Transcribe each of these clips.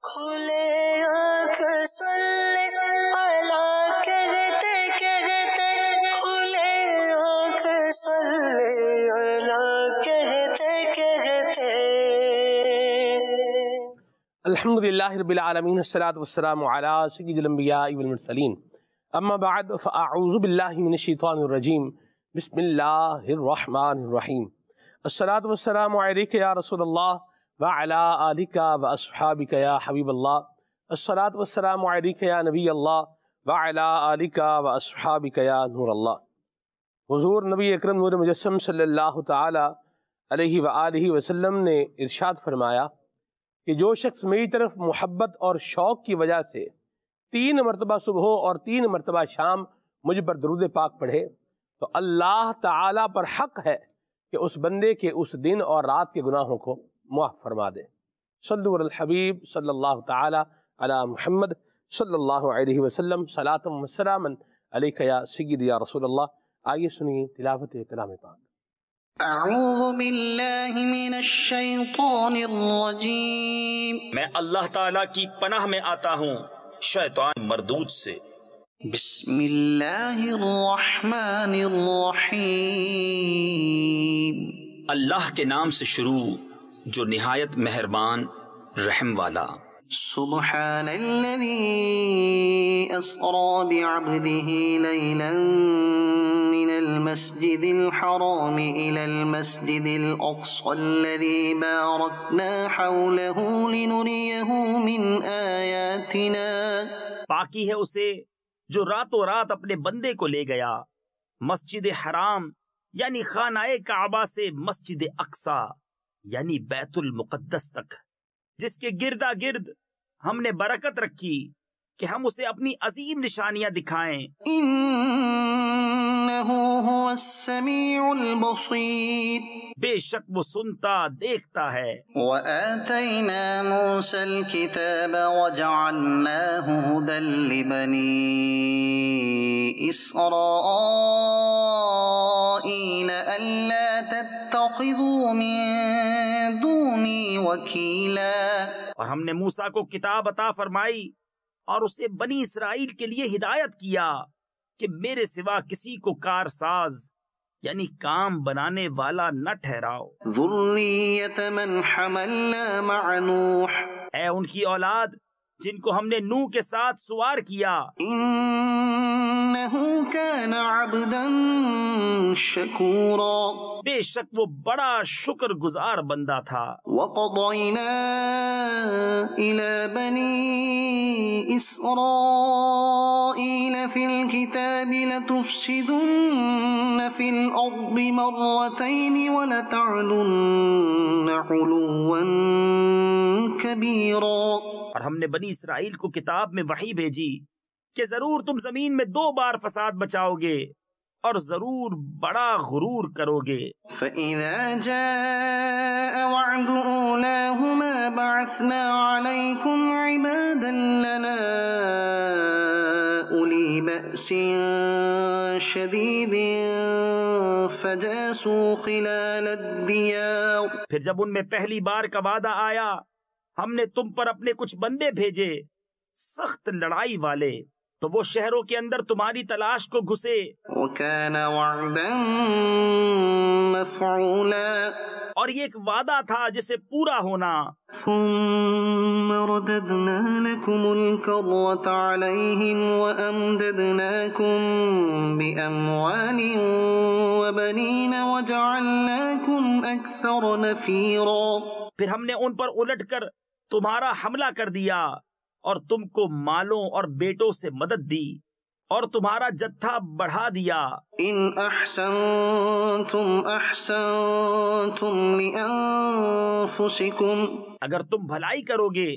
الحمد لله رب العالمين الصلاة والسلام على سيد الأنبياء والمرسلين أما بعد فأعوذ بالله من الشيطان الرجيم بسم الله الرحمن الرحيم الصلاة والسلام عليك يا رسول الله व अला आलिका व असहाबिक या हबीब अल्लाह असलात वसलाम या नबी अल्लाह वालिका अला आलिका व असहाबिक नूर अल्लाह हुजूर नबी अक्रम नूर मुजस्म सल्ला ताला अलैहि ने इर्शाद फरमाया कि जो शख्स मेरी तरफ मोहब्बत और शौक़ की वजह से तीन मरतबा सुबह और तीन मरतबा शाम मुझ पर दरुद पाक पढ़े तो अल्लाह तक है कि उस बंदे के उस दिन और रात के गुनाहों को मुआफ़ फरमा दें सल्लबीब सल्ला तला महमद सल्ला वसलम सलातम या सैद या रसूल आइए सुनिए तिलावत कलाम पाक أعوذ بالله من الشيطان الرجيم मैं अल्लाह ताला की पनाह में आता हूँ शैतान मरदूद से بسم الله الرحمن الرحيم अल्लाह के नाम से शुरू जो निहायत मेहरबान रहम वाला سبحان الذي أسرى بعبده ليلا من المسجد الحرام إلى المسجد الأقصى الذي باركنا حوله لنريه من آياتنا बाकी है उसे जो रातों रात अपने बंदे को ले गया मस्जिद हराम यानी खानाए काबा से मस्जिद अक्सा यानी बैतुल मुकद्दस तक जिसके गिरदा गिर्द हमने बरकत रखी कि हम उसे अपनी अजीम निशानियां दिखाएं बेशक वो सुनता देखता है और हमने मूसा को किताब अता फरमाई और उसे बनी इसराइल के लिए हिदायत किया कि मेरे सिवा किसी को कारसाज यानी काम बनाने वाला न ठहराओ ए उनकी औलाद जिनको हमने नू के साथ सुवार किया शकूरा बेशक वो बड़ा शुक्र गुजार बंदा था और हमने बनी इसराइल को किताब में वही भेजी कि जरूर तुम जमीन में दो बार फसाद बचाओगे और जरूर बड़ा गुरूर करोगे फिर जब उनमें पहली बार का वादा आया हमने तुम पर अपने कुछ बंदे भेजे सख्त लड़ाई वाले तो वो शहरों के अंदर तुम्हारी तलाश को घुसे और ये एक वादा था जिसे पूरा होना फिर हमने उन पर उलटकर तुम्हारा हमला कर दिया और तुमको मालों और बेटों से मदद दी और तुम्हारा जत्था बढ़ा दिया इन अहसन तुम अहसन तुम अगर तुम भलाई करोगे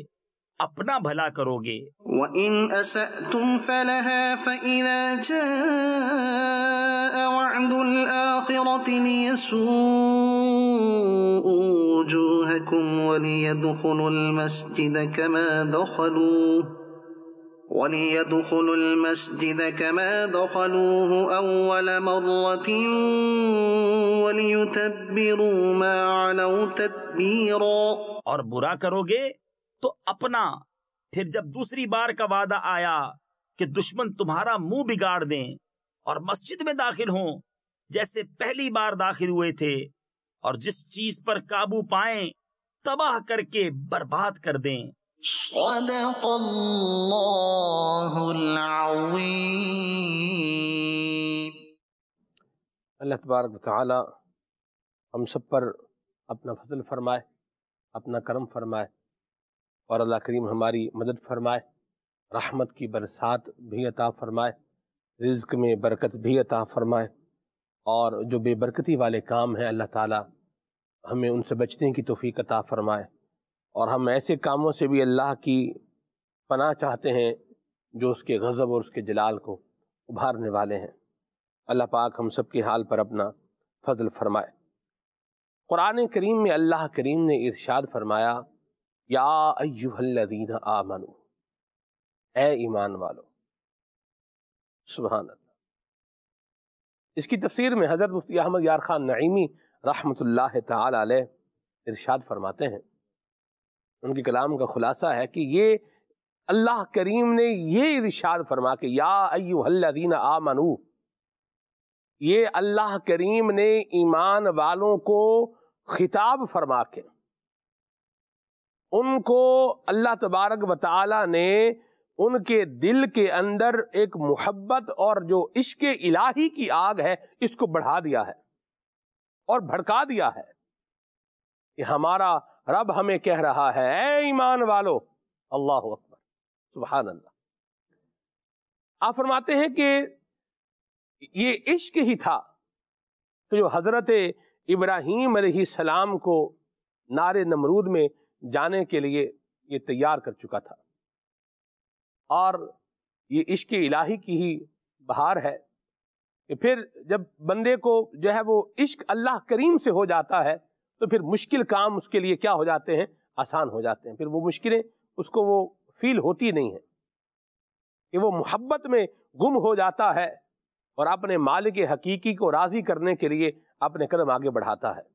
بھلا کرو گے وإن أسأتم فلها فإذا جاء وعد الآخرة ليسوء وجوهكم وليدخلوا المسجد كما دخلوه وليدخلوا المسجد كما دخلوه أول مرة وليتبروا ما علوا تتبيرا برا کرو گے तो अपना फिर जब दूसरी बार का वादा आया कि दुश्मन तुम्हारा मुंह बिगाड़ दें और मस्जिद में दाखिल हों जैसे पहली बार दाखिल हुए थे और जिस चीज पर काबू पाए तबाह करके बर्बाद कर दें अल्लाह तबारक हम सब पर अपना फसल फरमाए अपना करम फरमाए और अल्लाह करीम हमारी मदद फरमाए रहमत की बरसात भी अता फरमाए रिज्क में बरकत भी अता फरमाए और जो बेबरकती वाले काम हैं अल्लाह ताला हमें उनसे बचने की तोफ़ी अता फरमाए और हम ऐसे कामों से भी अल्लाह की पनाह चाहते हैं जो उसके गज़ब और उसके जलाल को उभारने वाले हैं अल्लाह पाक हम सब के हाल पर अपना फजल फरमाए क़ुरान करीम में अल्लाह करीम ने इर्शाद फरमाया या अयुहल्लदीन आमनु ए ईमान वालो सुबहान इसकी तफसीर में हज़रत मुफ्ती अहमद यार खान नईमी रहमत तरशाद इरशाद फरमाते हैं उनके कलाम का खुलासा है कि ये अल्लाह करीम ने ये इरशाद फरमा के या अयुहल्लदीन आमनु ये अल्लाह करीम ने ईमान वालों को खिताब फरमा के उनको अल्लाह तबारक व ने उनके दिल के अंदर एक मोहब्बत और जो इश्क इलाही की आग है इसको बढ़ा दिया है और भड़का दिया है कि हमारा रब हमें कह रहा है ए ईमान वालो अल्लाह अकबर सुबहान अल्लाह आप फरमाते हैं कि ये इश्क ही था तो जो हज़रत इब्राहिम सलाम को नारे नमरूद में जाने के लिए ये तैयार कर चुका था और ये इश्क इलाही की ही बहार है कि फिर जब बंदे को जो है वो इश्क अल्लाह करीम से हो जाता है तो फिर मुश्किल काम उसके लिए क्या हो जाते हैं आसान हो जाते हैं फिर वो मुश्किलें उसको वो फील होती नहीं है कि वो मोहब्बत में गुम हो जाता है और अपने मालिक हकीकी को राज़ी करने के लिए अपने कदम आगे बढ़ाता है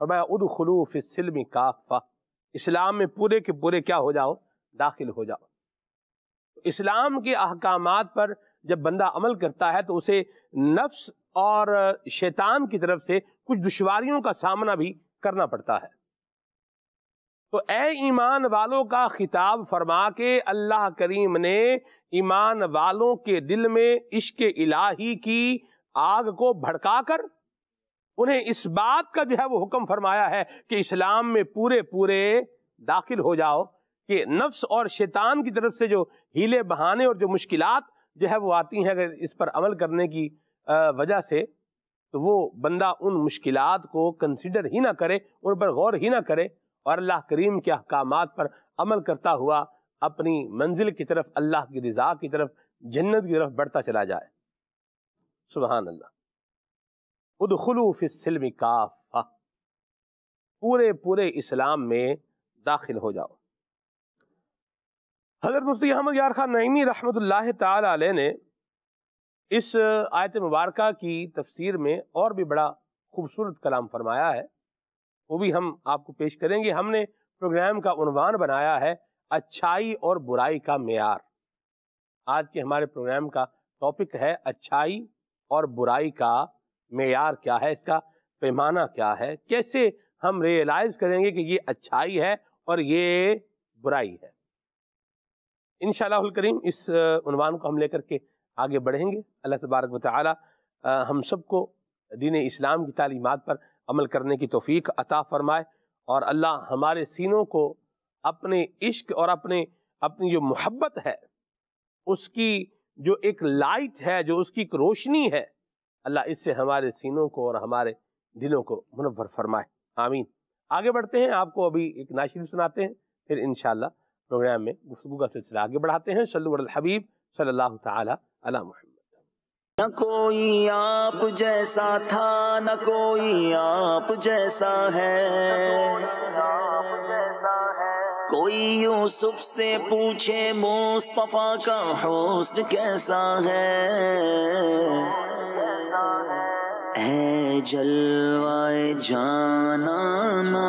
और मैं उद खलूफ काफ़ा इस्लाम में पूरे के पूरे क्या हो जाओ दाखिल हो जाओ इस्लाम के अहकाम पर जब बंदा अमल करता है तो उसे नफ्स और शैतान की तरफ से कुछ दुश्वारियों का सामना भी करना पड़ता है तो ए ईमान वालों का खिताब फरमा के अल्लाह करीम ने ईमान वालों के दिल में इश्क इलाही की आग को भड़काकर उन्हें इस बात का जो है वो हुक्म फरमाया है कि इस्लाम में पूरे पूरे दाखिल हो जाओ कि नफ्स और शैतान की तरफ से जो हीले बहाने और जो मुश्किल जो है वो आती हैं अगर इस पर अमल करने की वजह से तो वो बंदा उन मुश्किल को कंसिडर ही ना करे उन पर गौर ही ना करे और अल्लाह करीम के अहकाम पर अमल करता हुआ अपनी मंजिल की तरफ अल्लाह की रजा की तरफ जन्नत की तरफ बढ़ता चला जाए सुबहानल्ला अल्लाह उदखलू फिसलम काफ़ा पूरे पूरे इस्लाम में दाखिल हो जाओ हज़रत मुफ्ती अहमद यार खान नईमी रहमत ताल ने इस आयत मुबारक की तफसीर में और भी बड़ा खूबसूरत कलाम फरमाया है वो भी हम आपको पेश करेंगे हमने प्रोग्राम का उनवान बनाया है अच्छाई और बुराई का मैार आज के हमारे प्रोग्राम का टॉपिक है अच्छाई और बुराई का मैार क्या है इसका पैमाना क्या है कैसे हम रियलाइज करेंगे कि ये अच्छाई है और ये बुराई है इन करीम इस उनवान को हम लेकर के आगे बढ़ेंगे अल्लाह तबारक वाली हम सबको दीन इस्लाम की तालीमत पर अमल करने की तोफ़ी अता फ़रमाए और अल्लाह हमारे सीनों को अपने इश्क और अपने अपनी जो मोहब्बत है उसकी जो एक लाइट है जो उसकी एक रोशनी है अल्लाह इससे हमारे सीनों को और हमारे दिलों को मुनवर फरमाए आमीन आगे बढ़ते हैं आपको अभी एक नाशिर सुनाते हैं फिर इन प्रोग्राम में गुफ्तु का सिलसिला आगे बढ़ाते हैं सल्लल्लाहु सल्लल्लाहु ताला मोहम्मद न कोई आप जैसा था न कोई आप जैसा है कोई यूसुफ से पूछे मुस्तफा का हौसला कैसा है है जलवाए जाना ना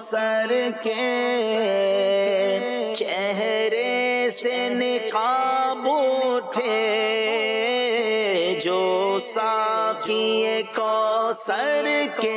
सर के चेहरे से निकाब उठे जो कौ कौसर के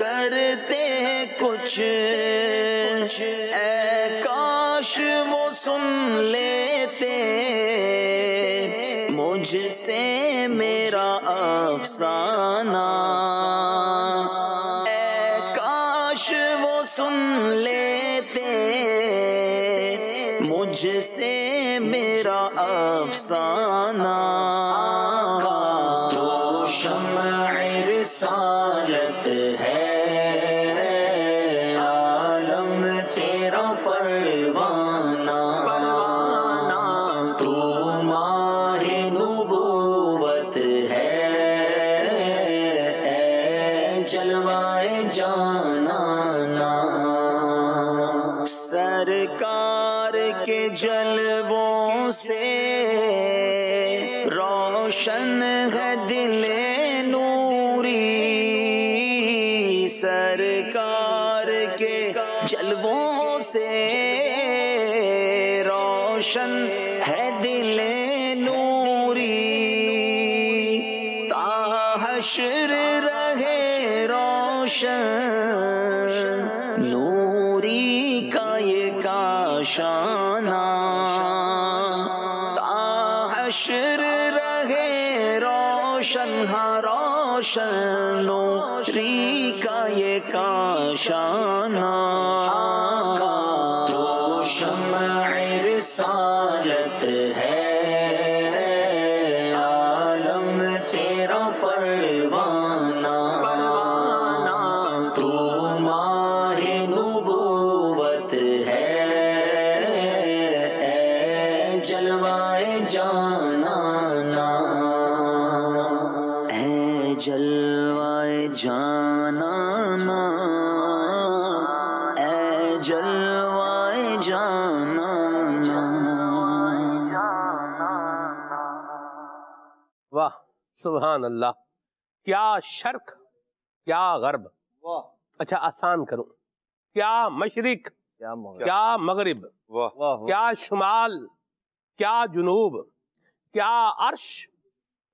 करते कुछ ए काश वो सुन लेते मुझसे मेरा अफसान क्या शर्क क्या गर्ब अच्छा आसान करूं क्या मशरक क्या, क्या मगरब क्या शुमाल क्या जुनूब क्या अर्श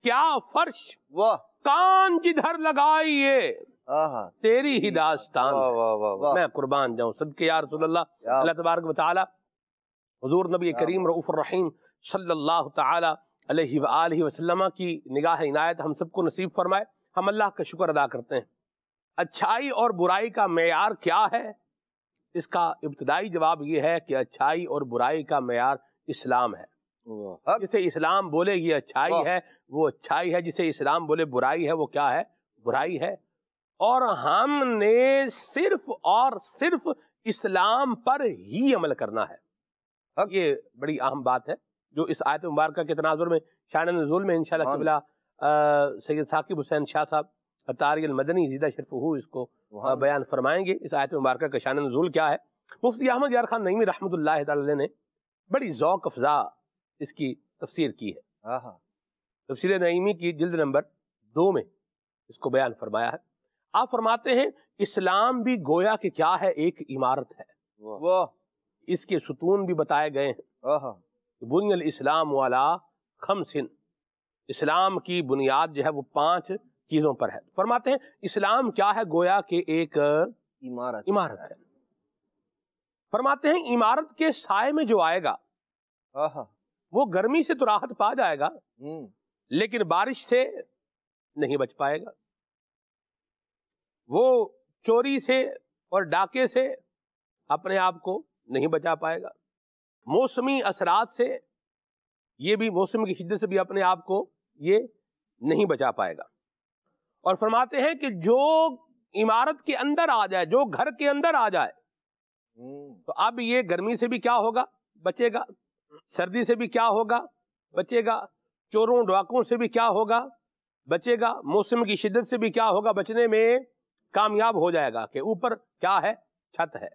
क्या फर्श कान जिधर लगाइए तेरी ही दास्तान वाह, वाह, वाह, वाह। मैं कुर्बान जाऊं के यार अल्लाह तबारक बताला हजूर नबी करीम रहीम सल्लल्लाहु अलैहि वसल्लम की निगाह इनायत हम सबको नसीब फरमाए हम अल्लाह का शुक्र अदा करते हैं अच्छाई और बुराई का मैार क्या है इसका इब्तदाई जवाब यह है कि अच्छाई और बुराई का मैार इस्लाम है जिसे इस्लाम बोले ये अच्छाई है वो अच्छाई है जिसे इस्लाम बोले बुराई है वो क्या है बुराई है और हमने सिर्फ और सिर्फ इस्लाम पर ही अमल करना है ये बड़ी अहम बात है जो इस आयत मुबारक के तनाजुर में शान में इनशाला सैद साकिब हुसैन शाह साहब तारियल मदनी जीदा हु इसको बयान फरमाएंगे इस आयत मुबारक का शान नजूल क्या है मुफ्ती अहमद यार खान नईमी रहमत ने बड़ी जौक अफजा इसकी तफसीर की है हाँ, हाँ। तफसीर नईमी की जल्द नंबर दो में इसको बयान फरमाया है आप फरमाते हैं इस्लाम भी गोया के क्या है एक इमारत है वो इसके सुतून भी बताए गए हैं हाँ, बुनियल इस्लाम वाला खमसिन इस्लाम की बुनियाद जो है वो पांच चीज़ों पर है फरमाते हैं इस्लाम क्या है गोया के एक इमारत इमारत है फरमाते हैं इमारत के साय में जो आएगा हाँ, हाँ। वो गर्मी से तो राहत पा जाएगा हम्म। लेकिन बारिश से नहीं बच पाएगा वो चोरी से और डाके से अपने आप को नहीं बचा पाएगा मौसमी असरात से ये भी मौसम की शिद्दत से भी अपने आप को ये नहीं बचा पाएगा और फरमाते हैं कि जो इमारत के अंदर आ जाए जो घर के अंदर आ जाए हम्म। तो अब ये गर्मी से भी क्या होगा बचेगा सर्दी से भी क्या होगा बचेगा चोरों डाकुओं से भी क्या होगा बचेगा मौसम की शिद्दत से भी क्या होगा बचने में कामयाब हो जाएगा कि ऊपर क्या है छत है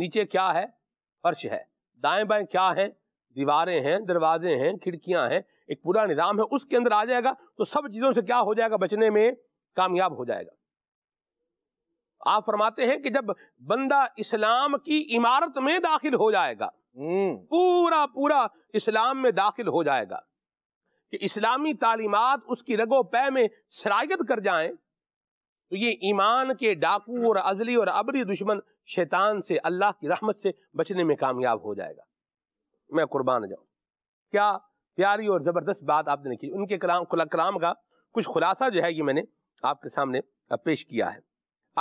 नीचे क्या है फर्श है दाएं बाएं क्या है दीवारें हैं दरवाजे हैं खिड़कियां हैं एक पूरा निज़ाम है उसके अंदर आ जाएगा तो सब चीज़ों से क्या हो जाएगा बचने में कामयाब हो जाएगा आप फरमाते हैं कि जब बंदा इस्लाम की इमारत में दाखिल हो जाएगा हम्म। पूरा पूरा इस्लाम में दाखिल हो जाएगा कि इस्लामी तालीमत उसकी रगो पै में शरायत कर जाए तो ये ईमान के डाकू और अजली और अबरी दुश्मन शैतान से अल्लाह की रहमत से बचने में कामयाब हो जाएगा मैं कुर्बान जाऊं क्या प्यारी और ज़बरदस्त बात आपने लिखी उनके कलाम कलाम का कुछ खुलासा जो है ये मैंने आपके सामने पेश किया है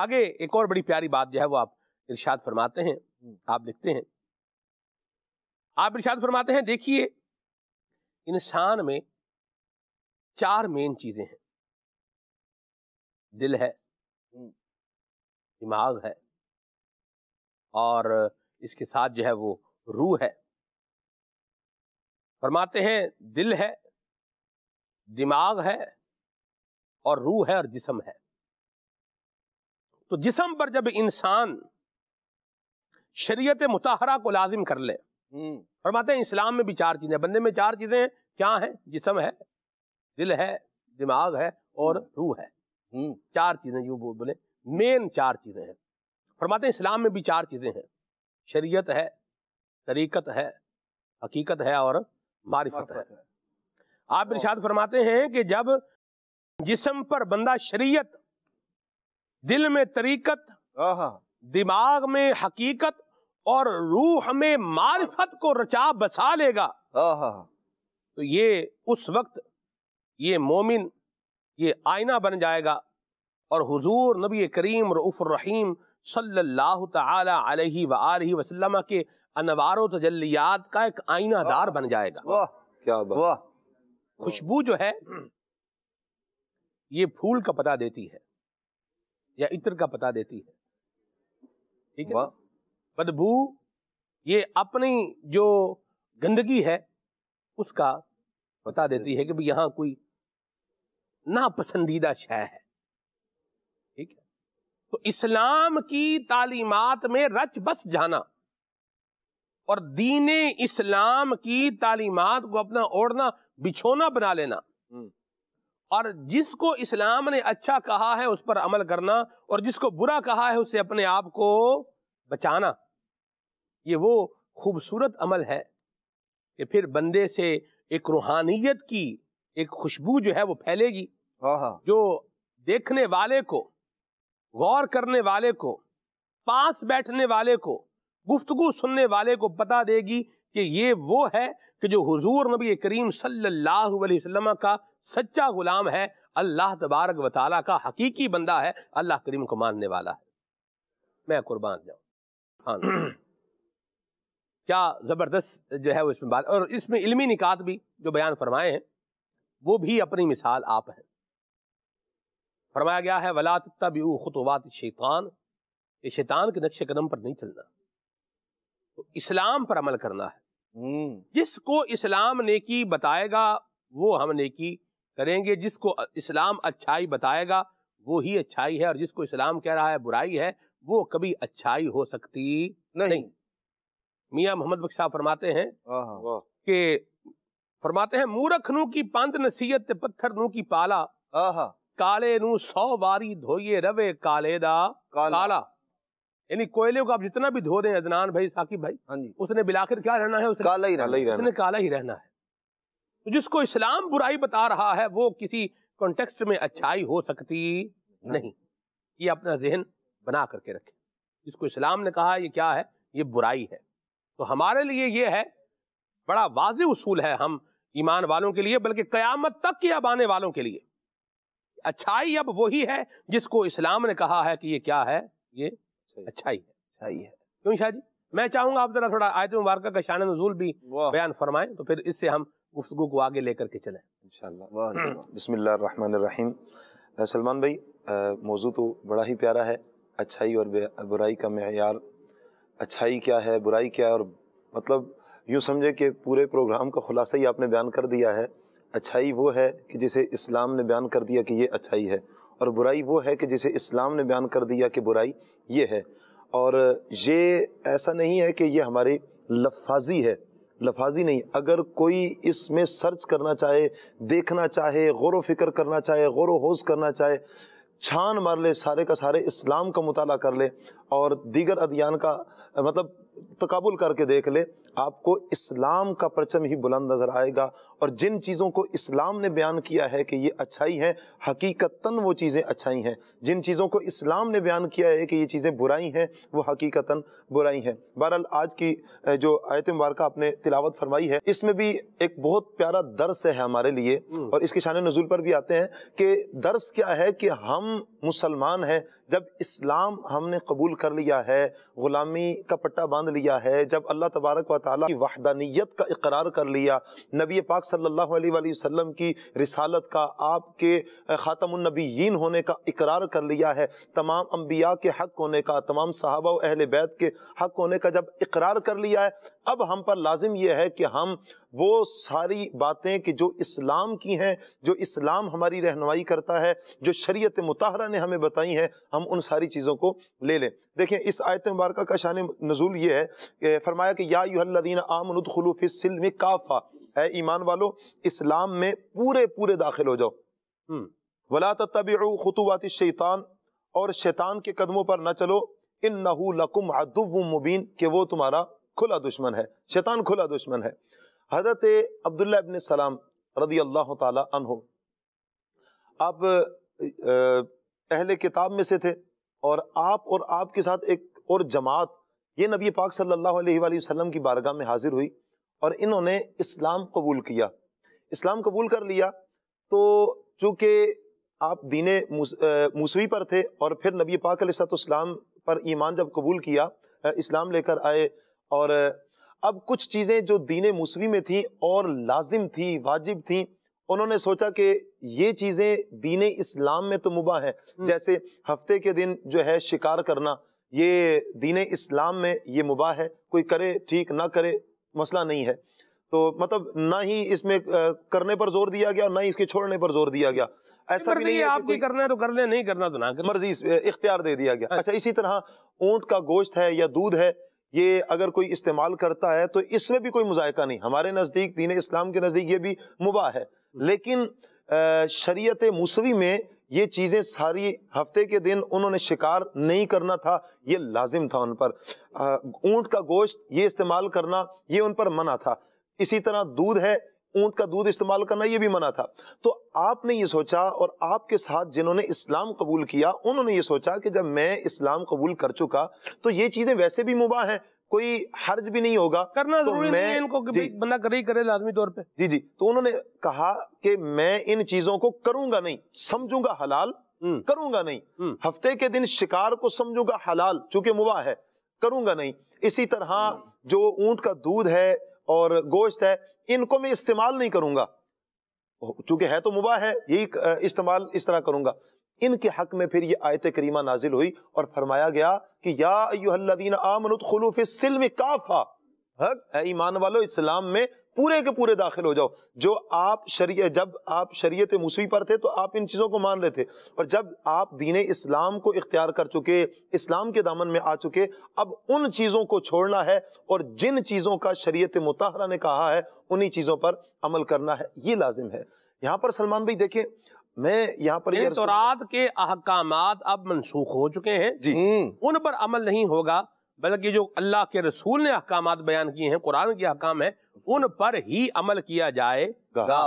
आगे एक और बड़ी प्यारी बात जो है वो आप इर्शाद फरमाते हैं आप लिखते हैं आप इर्शाद फरमाते हैं देखिए इंसान में चार मेन चीजें हैं दिल है दिमाग है और इसके साथ जो है वो रूह है फरमाते हैं दिल है दिमाग है और रूह है और जिसम है तो जिसम पर जब इंसान शरीयत मुताहरा को लाजिम कर ले हम्म। फरमाते हैं इस्लाम में भी चार चीजें बंदे में चार चीजें क्या हैं जिसम है दिल है दिमाग है और हम्म। रूह है हम्म। चार चीजें जो बोले मेन चार चीजें हैं फरमाते हैं इस्लाम में भी चार चीजें हैं शरीयत है तरीकत है हकीकत है और मारिफत है आप तो इर्शाद फरमाते हैं कि जब जिसम पर बंदा शरीयत दिल में तरीकत दिमाग में हकीकत और रूह में मारिफत को रचा बसा लेगा तो ये उस वक्त ये मोमिन ये आईना बन जाएगा और हुजूर नबी करीम रऊफ़ रहीम सल्लल्लाहु अलैहि वसल्लम के अनवारो तजल्लियात का एक आईनादार बन जाएगा वाह क्या वाह खुशबू जो है ये फूल का पता देती है या इत्र का पता देती है ठीक है बदबू ये अपनी जो गंदगी है उसका पता देती है कि भाई यहां कोई नापसंदीदा शह है ठीक है तो इस्लाम की तालीमात में रच बस जाना और दीन इस्लाम की तालीमत को अपना ओढ़ना बिछोना बना लेना हम्म। और जिसको इस्लाम ने अच्छा कहा है उस पर अमल करना और जिसको बुरा कहा है उसे अपने आप को बचाना ये वो खूबसूरत अमल है कि फिर बंदे से एक रूहानियत की एक खुशबू जो है वो फैलेगी हाँ, हाँ। जो देखने वाले को गौर करने वाले को पास बैठने वाले को गुफ्तगु सुनने वाले को पता देगी कि ये वो है कि जो हजूर नबी करीम सल्लाम का सच्चा गुलाम है अल्लाह तबारक वाल का हकीकी बंदा है अल्लाह करीम को मानने वाला है मैं कुर्बान जाऊँ हाँ। क्या ज़बरदस्त जो है वो इसमें बात और इसमें इल्मी निकात भी जो बयान फरमाए हैं वो भी अपनी मिसाल आप हैं फरमाया गया है वलात तब खुतवात शैतान ये शैतान के नक्श कदम पर नहीं चलना तो इस्लाम पर अमल करना है हम्म। जिसको इस्लाम नेकी बताएगा वो हम नेकी करेंगे जिसको इस्लाम अच्छाई बताएगा वो ही अच्छाई है और जिसको इस्लाम कह रहा है बुराई है वो कभी अच्छाई हो सकती नहीं, नहीं। मियाँ मोहम्मद बख्श फरमाते हैं कि फरमाते हैं मूरख नू की पंत नसीहत पत्थर नू की पाला काले नू सौ बारी धोइए रवे काले दा काला, काला। यानी कोयले को आप जितना भी धो रहे अजनान भाई साकिब भाई हाँ जी उसने बिलाकर क्या रहना है उसने काला ही रहना, उसने काला ही रहना है तो जिसको इस्लाम बुराई बता रहा है वो किसी कॉन्टेक्स्ट में अच्छाई हो सकती नहीं ये अपना जहन बना करके रखे जिसको इस्लाम ने कहा ये क्या है ये बुराई है तो हमारे लिए ये है बड़ा वाज उसूल है हम ईमान वालों के लिए बल्कि कयामत तक के अब आने वालों के लिए अच्छाई अब वही है जिसको इस्लाम ने कहा है कि ये क्या है ये अच्छा ही है अच्छा ही है क्यों शाह जी मैं चाहूंगा आप जरा थोड़ा आयत मुबारक का शान नजूल भी बयान फरमाएं तो फिर इससे हम गुफ्तु को आगे लेकर के चले इंशाल्लाह बिस्मिल्लाहिर्रहमानिर्रहीम सलमान भाई मौजू तो बड़ा ही प्यारा है अच्छाई और बुराई का मैार अच्छाई क्या है बुराई क्या है और मतलब यूँ समझे कि पूरे प्रोग्राम का खुलासा ही आपने बयान कर दिया है अच्छाई वो है कि जिसे इस्लाम ने बयान कर दिया कि ये अच्छाई है और बुराई वो है कि जिसे इस्लाम ने बयान कर दिया कि बुराई ये है और ये ऐसा नहीं है कि ये हमारे लफाजी है लफाजी नहीं अगर कोई इसमें सर्च करना चाहे देखना चाहे गौर फिक्र करना चाहे गौर होश करना चाहे छान मार ले सारे का सारे इस्लाम का मताल कर ले और दीगर अदियान का मतलब तकबुल करके देख ले आपको इस्लाम का परचम ही बुलंद नज़र आएगा और जिन चीज़ों को इस्लाम ने बयान किया है कि ये अच्छाई है हकीकता वो चीज़ें अच्छाई हैं जिन चीज़ों को इस्लाम ने बयान किया है कि ये चीज़ें बुराई हैं वो हकीकता बुराई हैं बहरहाल आज की जो आयत मुबारक आपने तिलावत फरमाई है इसमें भी एक बहुत प्यारा दर्स है हमारे लिए हम्म। और इसके शान नजूल पर भी आते हैं कि दर्स क्या है कि हम मुसलमान हैं जब इस्लाम हमने कबूल कर लिया है ग़ुलामी का पट्टा बांध लिया है जब अल्लाह तबारक व ताली की वहदानियत का इकरार कर लिया नबी पाक सल्लल्लाहु अलैहि वसल्लम की रिसालत का आपके ख़ातमनबीन होने का इकरार कर लिया है तमाम अम्बिया के हक़ होने का तमाम साहबा अहल बैत के हक़ होने का जब इकरार कर लिया है अब हम पर लाजिम यह है कि हम वो सारी बातें कि जो इस्लाम की हैं जो इस्लाम हमारी रहनमाई करता है जो शरीयत मतहरा ने हमें बताई हैं हम उन सारी चीज़ों को ले लें देखें इस आयत मुबारक का शान नजूल ये है फरमाया कि या यूहल्लिन आमनदखलूफ़िसम काफ़ा ए ईमान वालो इस्लाम में पूरे पूरे दाखिल हो जाओ हम्म। वला तबी खतुवाती शैतान और शैतान के कदमों पर ना चलो इन नहू लकुम अदुव मुबीन के वो तुम्हारा खुला दुश्मन है शैतान खुला दुश्मन है हजरत अब्दुल्ला अबिन सलाम रदी अल्लाह तहो आप अहले किताब में से थे और आप और आपके साथ एक और जमात ये नबी पाक सल्लल्लाहु अलैहि वसल्लम की बारगाह में हाजिर हुई और इन्होंने इस्लाम कबूल किया इस्लाम कबूल कर लिया तो चूंकि आप दीन मूसवी पर थे और फिर नबी पाक इस्लाम पर ईमान जब कबूल किया इस्लाम लेकर आए और अब कुछ चीज़ें जो दीन मूसवी में थी और लाजिम थी वाजिब थी उन्होंने सोचा कि ये चीज़ें दीन इस्लाम में तो मुबा हैं हम्म। जैसे हफ्ते के दिन जो है शिकार करना ये दीन इस्लाम में ये मुबा है कोई करे ठीक ना करे मसला नहीं है तो मतलब ना ही इसमें करने पर जोर दिया गया ना ही इसके छोड़ने पर जोर दिया गया ऐसा भी नहीं है करना है तो कर ले नहीं करना तो ना कर मर्जी इख्तियार दे दिया गया अच्छा।, अच्छा इसी तरह ऊंट का गोश्त है या दूध है ये अगर कोई इस्तेमाल करता है तो इसमें भी कोई मुजायका नहीं हमारे नज़दीक दीन इस्लाम के नज़दीक ये भी मुबा है हम्म। लेकिन शरीयत मूसवी में ये चीजें सारी हफ्ते के दिन उन्होंने शिकार नहीं करना था ये लाजिम था उन पर ऊंट का गोश्त ये इस्तेमाल करना ये उन पर मना था इसी तरह दूध है ऊंट का दूध इस्तेमाल करना ये भी मना था तो आपने ये सोचा और आपके साथ जिन्होंने इस्लाम कबूल किया उन्होंने ये सोचा कि जब मैं इस्लाम कबूल कर चुका तो ये चीजें वैसे भी मुबा हैं कोई हर्ज भी नहीं होगा करना तो जरूरी नहीं है इनको कि बंदा करे ही करे लाजमी तौर पे जी जी तो उन्होंने कहा कि मैं इन चीजों को करूंगा नहीं समझूंगा हलाल हम्म। करूंगा नहीं हम्म। हफ्ते के दिन शिकार को समझूंगा हलाल चूंकि मुबा है करूंगा नहीं इसी तरह हम्म। जो ऊंट का दूध है और गोश्त है इनको मैं इस्तेमाल नहीं करूंगा चूंकि है तो मुबा है यही इस्तेमाल इस तरह करूंगा इनके हक में फिर ये आयत करीमा नाजिल हुई और फरमाया गया कि या ईमान वालो इस्लाम में पूरे के पूरे दाखिल हो जाओ जो आप शरीय जब आप शरीय मुसी पर थे तो आप इन चीज़ों को मान रहे थे और जब आप दीन इस्लाम को इख्तियार कर चुके इस्लाम के दामन में आ चुके अब उन चीज़ों को छोड़ना है और जिन चीज़ों का शरीय मुताहरा ने कहा है उन्हीं चीज़ों पर अमल करना है ये लाजिम है यहां पर सलमान भाई देखें मैं यहाँ पर तो के अहकाम अब मनसूख हो चुके हैं जी हम्म। उन पर अमल नहीं होगा बल्कि जो अल्लाह के रसूल ने अहकाम बयान किए हैं कुरान के अहकाम है उन पर ही अमल किया जाएगा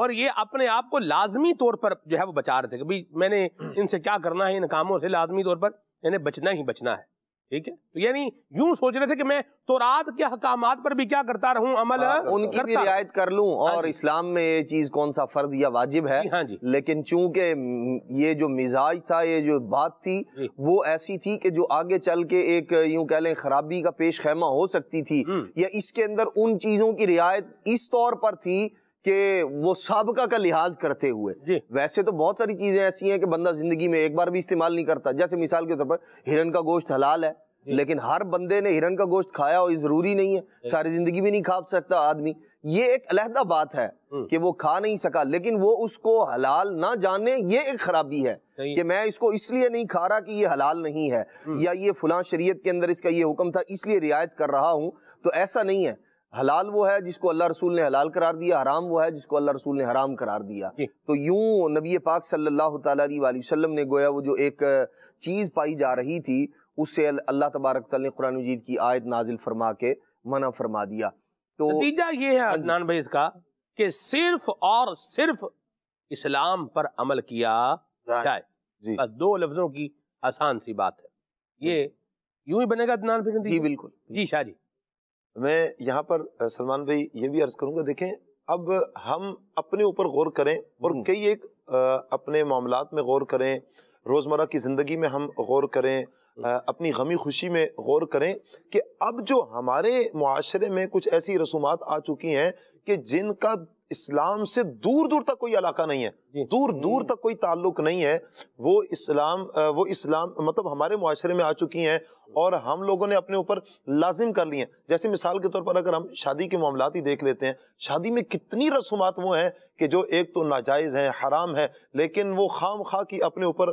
और ये अपने आप को लाजमी तौर पर जो है वो बचा रहे थे कि मैंने हम्म। इनसे क्या करना है इन कामों से लाजमी तौर पर इन्हें बचना ही बचना है ठीक है तो यानी यूं सोच रहे थे कि मैं तो रात के हकाम पर भी क्या करता रहूं अमल आ, हाँ, तो उनकी भी रियायत कर लूं हाँ और हाँ इस्लाम में ये चीज कौन सा फर्ज या वाजिब है हाँ जी। लेकिन चूंकि ये जो मिजाज था ये जो बात थी वो ऐसी थी कि जो आगे चल के एक यूं कह लें खराबी का पेश खेमा हो सकती थी हम्म। या इसके अंदर उन चीजों की रियायत इस तौर पर थी कि वो सबका का लिहाज करते हुए वैसे तो बहुत सारी चीज़ें ऐसी हैं कि बंदा ज़िंदगी में एक बार भी इस्तेमाल नहीं करता जैसे मिसाल के तौर पर हिरन का गोश्त हलाल है लेकिन हर बंदे ने हिरन का गोश्त खाया और ज़रूरी नहीं है सारी ज़िंदगी भी नहीं खा सकता आदमी ये एक अलहदा बात है हम्म। कि वो खा नहीं सका लेकिन वो उसको हलाल ना जाने ये एक खराबी है कि मैं इसको इसलिए नहीं खा रहा कि ये हलाल नहीं है हम्म। या ये फुला शरीयत के अंदर इसका ये हुक्म था इसलिए रियायत कर रहा हूं तो ऐसा नहीं है हलाल वो है जिसको अल्लाह रसूल ने हलाल करार दिया हराम वो है जिसको अल्लाह रसूल ने हराम करार दिया तो यूं नबी पाक सल्लल्लाहु अलैहि वसल्लम ने गोया वो जो एक चीज़ पाई जा रही थी उससे अल्लाह तबारक ने कुरान मजीद की आयत नाजिल फरमा के मना फरमा दिया तो नतीजा ये है हाँ अदनान भाई इसका कि सिर्फ और सिर्फ इस्लाम पर अमल किया जाए बस दो लफ्जों की आसान सी बात है ये यूं ही बनेगा अदनान भाई जी बिल्कुल जी शाह जी मैं यहाँ पर सलमान भाई ये भी अर्ज करूँगा देखें अब हम अपने ऊपर गौर करें और हम्म। कई एक अपने मामला में गौर करें रोज़मर्रा की ज़िंदगी में हम गौर करें हम्म। अपनी गमी खुशी में गौर करें कि अब जो हमारे माशरे में कुछ ऐसी रसूमात आ चुकी हैं कि जिनका इस्लाम से दूर दूर तक कोई इलाका नहीं है दूर दूर हम्म। तक कोई ताल्लुक नहीं है वो इस्लाम वो इस्लाम मतलब हमारे माशरे में आ चुकी हैं और हम लोगों ने अपने ऊपर लाजिम कर लिए जैसे मिसाल के तौर पर अगर हम शादी के मामला ही देख लेते हैं शादी में कितनी रसूमात वो हैं कि जो एक तो नाजायज़ हैं हराम है लेकिन वो खाम खा की अपने ऊपर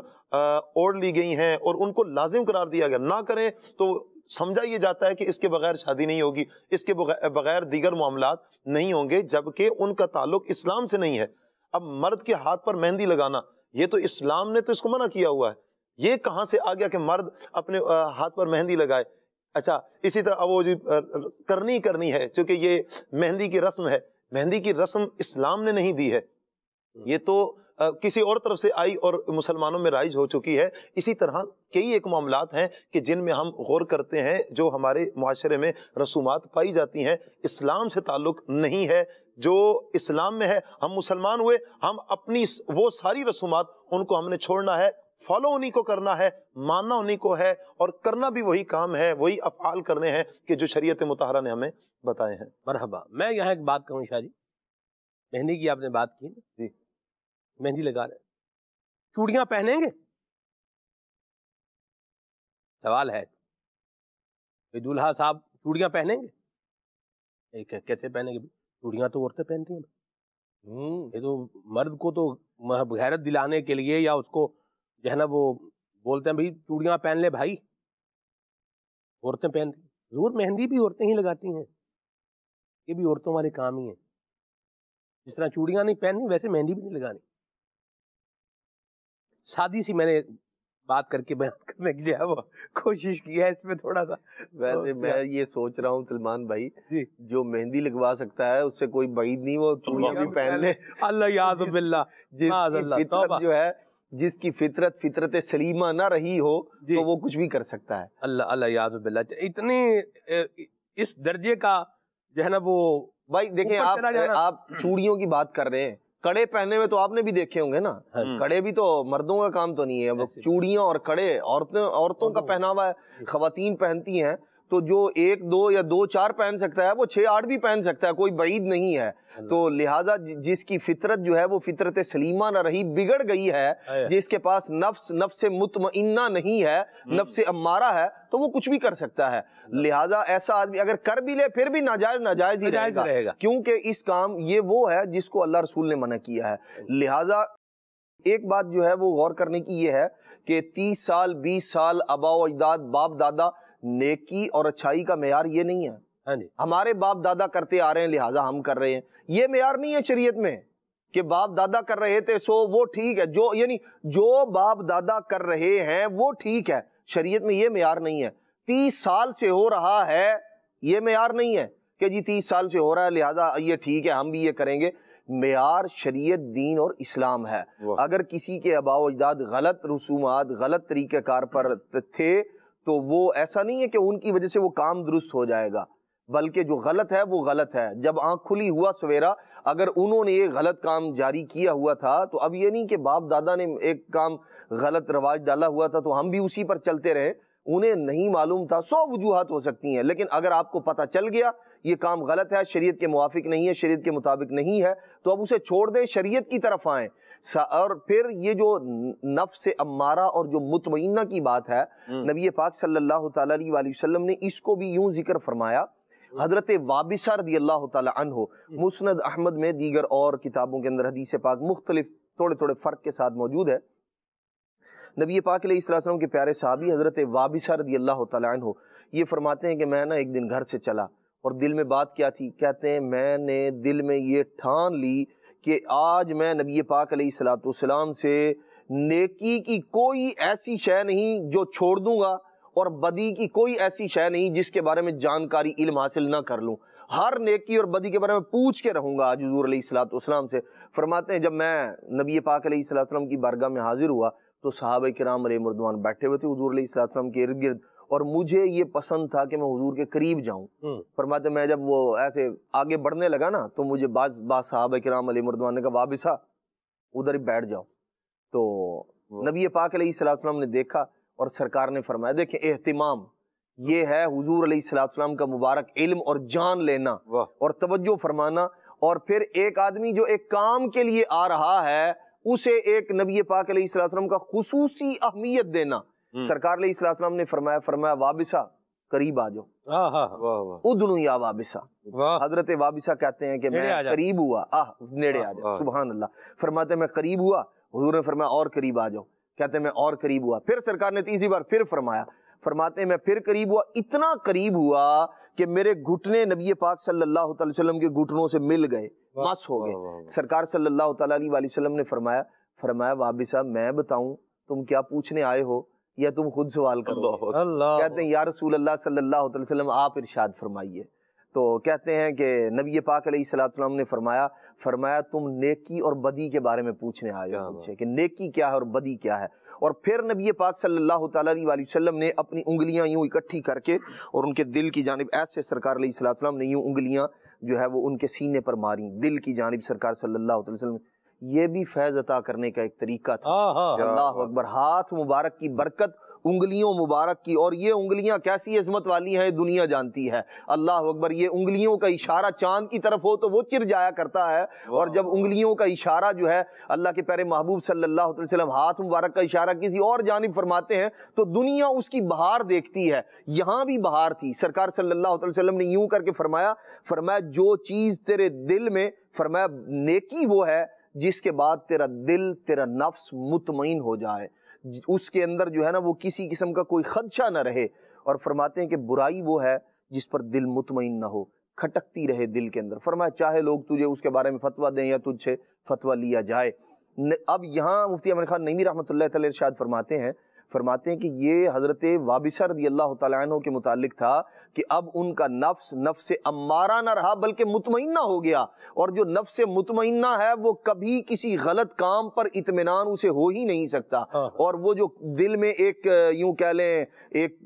ओढ़ ली गई हैं और उनको लाजिम करार दिया गया ना करें तो समझा ये जाता है कि इसके बगैर शादी नहीं होगी इसके बगैर दीगर मामला नहीं होंगे जबकि उनका ताल्लुक इस्लाम से नहीं है अब मर्द के हाथ पर मेहंदी लगाना ये तो इस्लाम ने तो इसको मना किया हुआ है ये कहाँ से आ गया कि मर्द अपने हाथ पर मेहंदी लगाए अच्छा इसी तरह अब वो जी करनी करनी है क्योंकि ये मेहंदी की रस्म है मेहंदी की रस्म इस्लाम ने नहीं दी है ये तो किसी और तरफ से आई और मुसलमानों में राइज हो चुकी है इसी तरह कई एक मामला हैं कि जिनमें हम गौर करते हैं जो हमारे माशरे में रसूमात पाई जाती हैं इस्लाम से ताल्लुक़ नहीं है जो इस्लाम में है हम मुसलमान हुए हम अपनी वो सारी रसूमात उनको हमने छोड़ना है फॉलो उन्हीं को करना है मानना उन्हीं को है और करना भी वही काम है वही अफाल करने हैं कि जो शरीयत मतहरा ने हमें बताए हैं मरहबा मैं यहाँ एक बात कहूँ शाह जी मेहंदी की आपने बात की जी मेहंदी लगा रहे चूड़ियां पहनेंगे सवाल है दूल्हा साहब चूड़ियां पहनेंगे एक कैसे पहनेंगे चूड़ियां तो औरतें पहनती हैं हम्म, ये तो मर्द को तो गैरत दिलाने के लिए या उसको जो है ना वो बोलते हैं भाई चूड़ियां पहन ले भाई औरतें पहनती जरूर मेहंदी भी औरतें ही लगाती हैं ये भी औरतों वाले काम ही हैं जिस तरह चूड़ियां नहीं पहननी वैसे मेहंदी भी नहीं लगानी सादी सी मैंने बात करके बयान करने की जो है वो कोशिश की है इसमें थोड़ा सा वैसे मैं ये सोच रहा हूँ सलमान भाई जो मेहंदी लगवा सकता है उससे कोई बईद नहीं वो चूड़िया भी पहन ले अल्लाह याद जो है जिसकी फितरत फितरत सलीमा ना रही हो तो वो कुछ भी कर सकता है अल्लाह अल्लाह याद इतने इस दर्जे का जो है ना वो भाई देखें आप आप चूड़ियों की बात कर रहे हैं कड़े पहने हुए तो आपने भी देखे होंगे ना हम्म। कड़े भी तो मर्दों का काम तो नहीं है चूड़ियां और कड़े औरतें औरतों का पहनावा है खातन पहनती हैं तो जो एक दो या दो चार पहन सकता है वो छः आठ भी पहन सकता है कोई बईद नहीं है तो लिहाजा जिसकी फितरत जो है वो फितरत सलीमा ना रही बिगड़ गई है जिसके पास नफ्स नफ्स मुतमना नहीं है हम्म। नफ्स अम्मारा है तो वो कुछ भी कर सकता है लिहाजा ऐसा आदमी अगर कर भी ले फिर भी नाजायज नाजायज ही रहेगा, रहेगा। क्योंकि इस काम ये वो है जिसको अल्लाह रसूल ने मना किया है लिहाजा एक बात जो है वो गौर करने की ये है कि तीस साल बीस साल अबाओ अजदाद बाप दादा नेकी और अच्छाई का मैार ये नहीं है हाँ हमारे बाप दादा करते आ रहे हैं लिहाजा हम कर रहे हैं ये मैार नहीं है शरीयत में कि बाप दादा कर रहे थे सो वो ठीक है जो यानी जो बाप दादा कर रहे हैं वो ठीक है शरीयत में ये मैार नहीं है तीस साल से हो रहा है ये मैार नहीं है कि जी तीस साल से हो रहा है लिहाजा ये ठीक है हम भी ये करेंगे मैार शरीयत दीन और इस्लाम है अगर किसी के अबाव अजदाद गलत रसूमात गलत तरीक़ाकार पर थे तो वो ऐसा नहीं है कि उनकी वजह से वो काम दुरुस्त हो जाएगा बल्कि जो गलत है वो गलत है जब आँख खुली हुआ सवेरा अगर उन्होंने ये गलत काम जारी किया हुआ था तो अब ये नहीं कि बाप दादा ने एक काम गलत रवाज डाला हुआ था तो हम भी उसी पर चलते रहे उन्हें नहीं मालूम था सौ वजूहत हो सकती हैं लेकिन अगर आपको पता चल गया ये काम गलत है शरीयत के मुआफिक नहीं है शरीयत के मुताबिक नहीं है तो अब उसे छोड़ दें शरीयत की तरफ आएँ और फिर ये जो नफ से अमारा और जो मुतमना की बात है हम्म। नबी पाक सल्लल्लाहु अलैहि वसल्लम ने इसको भी यूं जिक्र फरमाया हम्म। हजरत वाबिसा रदी अल्लाह तहो हम्म। मुस्ंद अहमद में दीगर और किताबों के अंदर हदीस पाक मुख्तलिफ थोड़े थोड़े फ़र्क के साथ मौजूद है नबी पाक इसम के प्यारे साहबी हजरत वाबिसा रदी अल्लाह तहो ये फरमाते हैं कि मैं ना एक दिन घर से चला और दिल में बात क्या थी कहते हैं मैंने दिल में ये ठान ली कि आज मैं नबी पाक सलातम से नेकी की कोई ऐसी शय नहीं जो छोड़ दूंगा और बदी की कोई ऐसी शय नहीं जिसके बारे में जानकारी इल्म हासिल ना कर लूँ हर नेकी और बदी के बारे में पूछ के रहूँगा आज हजूर सलातम से फरमाते हैं जब मैं नबी पाक सलाम की बारगाह में हाजिर हुआ तो साहब कराम मरदवान बैठे हुए थे हजूर सलाम के इर्द गिर्द और मुझे ये पसंद था कि मैं हुजूर के करीब जाऊं हम्म। फरमाते मैं जब वो ऐसे आगे बढ़ने लगा ना तो मुझे बाद बाज साहब कराम अली मरदवान ने कहा वाबिसा उधर ही बैठ जाओ तो नबी पाक सलाम ने देखा और सरकार ने फरमाया देखे एहतमाम ये है हुजूर सलाम का मुबारक इल्म और जान लेना और तवज्जो फरमाना और फिर एक आदमी जो एक काम के लिए आ रहा है उसे एक नबी पाक सलाम का खसूसी अहमियत देना हम्म। सरकार सलाम ने फरमाया फरमाया वाबिसा करीब आ जाओ या वाबिसा हजरत वाबिसा कहते हैं कि मैं करीब हुआ आह नेड़े आ जाओ अल्लाह फरमाते मैं करीब हुआ हजूर ने फरमाया और करीब आ जाओ कहते मैं और करीब हुआ फिर सरकार ने तीसरी बार फिर फरमाया फरमाते मैं फिर करीब हुआ इतना करीब हुआ कि मेरे घुटने नबी पाक सल्लल्लाहु के घुटनों से मिल गए मस हो गए सरकार सल्लल्लाहु अलैहि ने फरमाया फरमाया वाबिसा मैं बताऊं तुम क्या पूछने आए हो या तुम खुद सवाल कर लो कहते हैं यार रसूल अल्लाह सल्लल्लाहु अलैहि वसल्लम आप इरशाद फरमाइए तो कहते हैं कि नबी पाक सलाम ने फरमाया फरमाया तुम नेकी और बदी के बारे में पूछने आए हो पूछे कि नेकी क्या है और बदी क्या है और फिर नबी पाक सल्लल्लाहु अलैहि वसल्लम ने अपनी उंगलियां यूं इकट्ठी करके और उनके दिल की जानब ऐसे सरकार सलाम ने यूं उंगलियां जो है वो उनके सीने पर मारी दिल की जानब सरकार सल्लल्लाहु अलैहि वसल्लम ये भी फैज अता करने का एक तरीका था हाँ, हाँ। अल्लाह अकबर हाथ मुबारक की बरकत उंगलियों मुबारक की और ये उंगलियां कैसी अजमत वाली हैं दुनिया जानती है अल्लाह अकबर ये उंगलियों का इशारा चांद की तरफ हो तो वो चिर जाया करता है और जब उंगलियों का इशारा जो है अल्लाह के प्यारे महबूब सल्लल्लाहु अलैहि वसल्लम हाथ मुबारक का इशारा किसी और जानब फरमाते हैं तो दुनिया उसकी बहार देखती है यहाँ भी बहार थी सरकार सल्लल्लाहु अलैहि वसल्लम ने यूं करके फरमाया फरमाया जो चीज़ तेरे दिल में फरमाया नेकी वो है जिसके बाद तेरा दिल तेरा नफ्स मुतमिन हो जाए उसके अंदर जो है ना वो किसी किस्म का कोई खदशा ना रहे और फरमाते हैं कि बुराई वो है जिस पर दिल मुतमिन ना हो खटकती रहे दिल के अंदर फरमाया चाहे लोग तुझे उसके बारे में फतवा दें या तुझे फतवा लिया जाए अब यहाँ मुफ्ती अमर खान नईमी रहमत शाद फरमाते हैं फरमाते हैं कि ये हज़रत वाबिसर रदी अल्लाह तु के मुतालिक था कि अब उनका नफ्स नफ्स अम्मारा ना रहा बल्कि मुतमना हो गया और जो नफ्स मुतमना है वो कभी किसी गलत काम पर इतमान उसे हो ही नहीं सकता हाँ। और वो जो दिल में एक यूं कह लें एक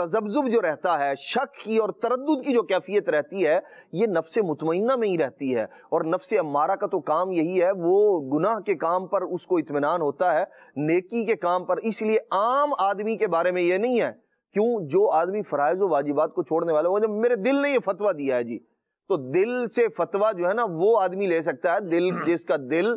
तजब्जुब जो रहता है शक की और तरद की जो कैफियत रहती है ये नफ्स मुतमना में ही रहती है और नफ्स अम्मारा का तो काम यही है वो गुनाह के काम पर उसको इतमान होता है नेकी के काम पर इसलिए आम आदमी के बारे में ये नहीं है क्यों जो आदमी फ़राइज़ वाजिबात को छोड़ने वाला जब मेरे दिल ने यह फतवा दिया है जी तो दिल से फतवा जो है ना वो आदमी ले सकता है दिल जिसका दिल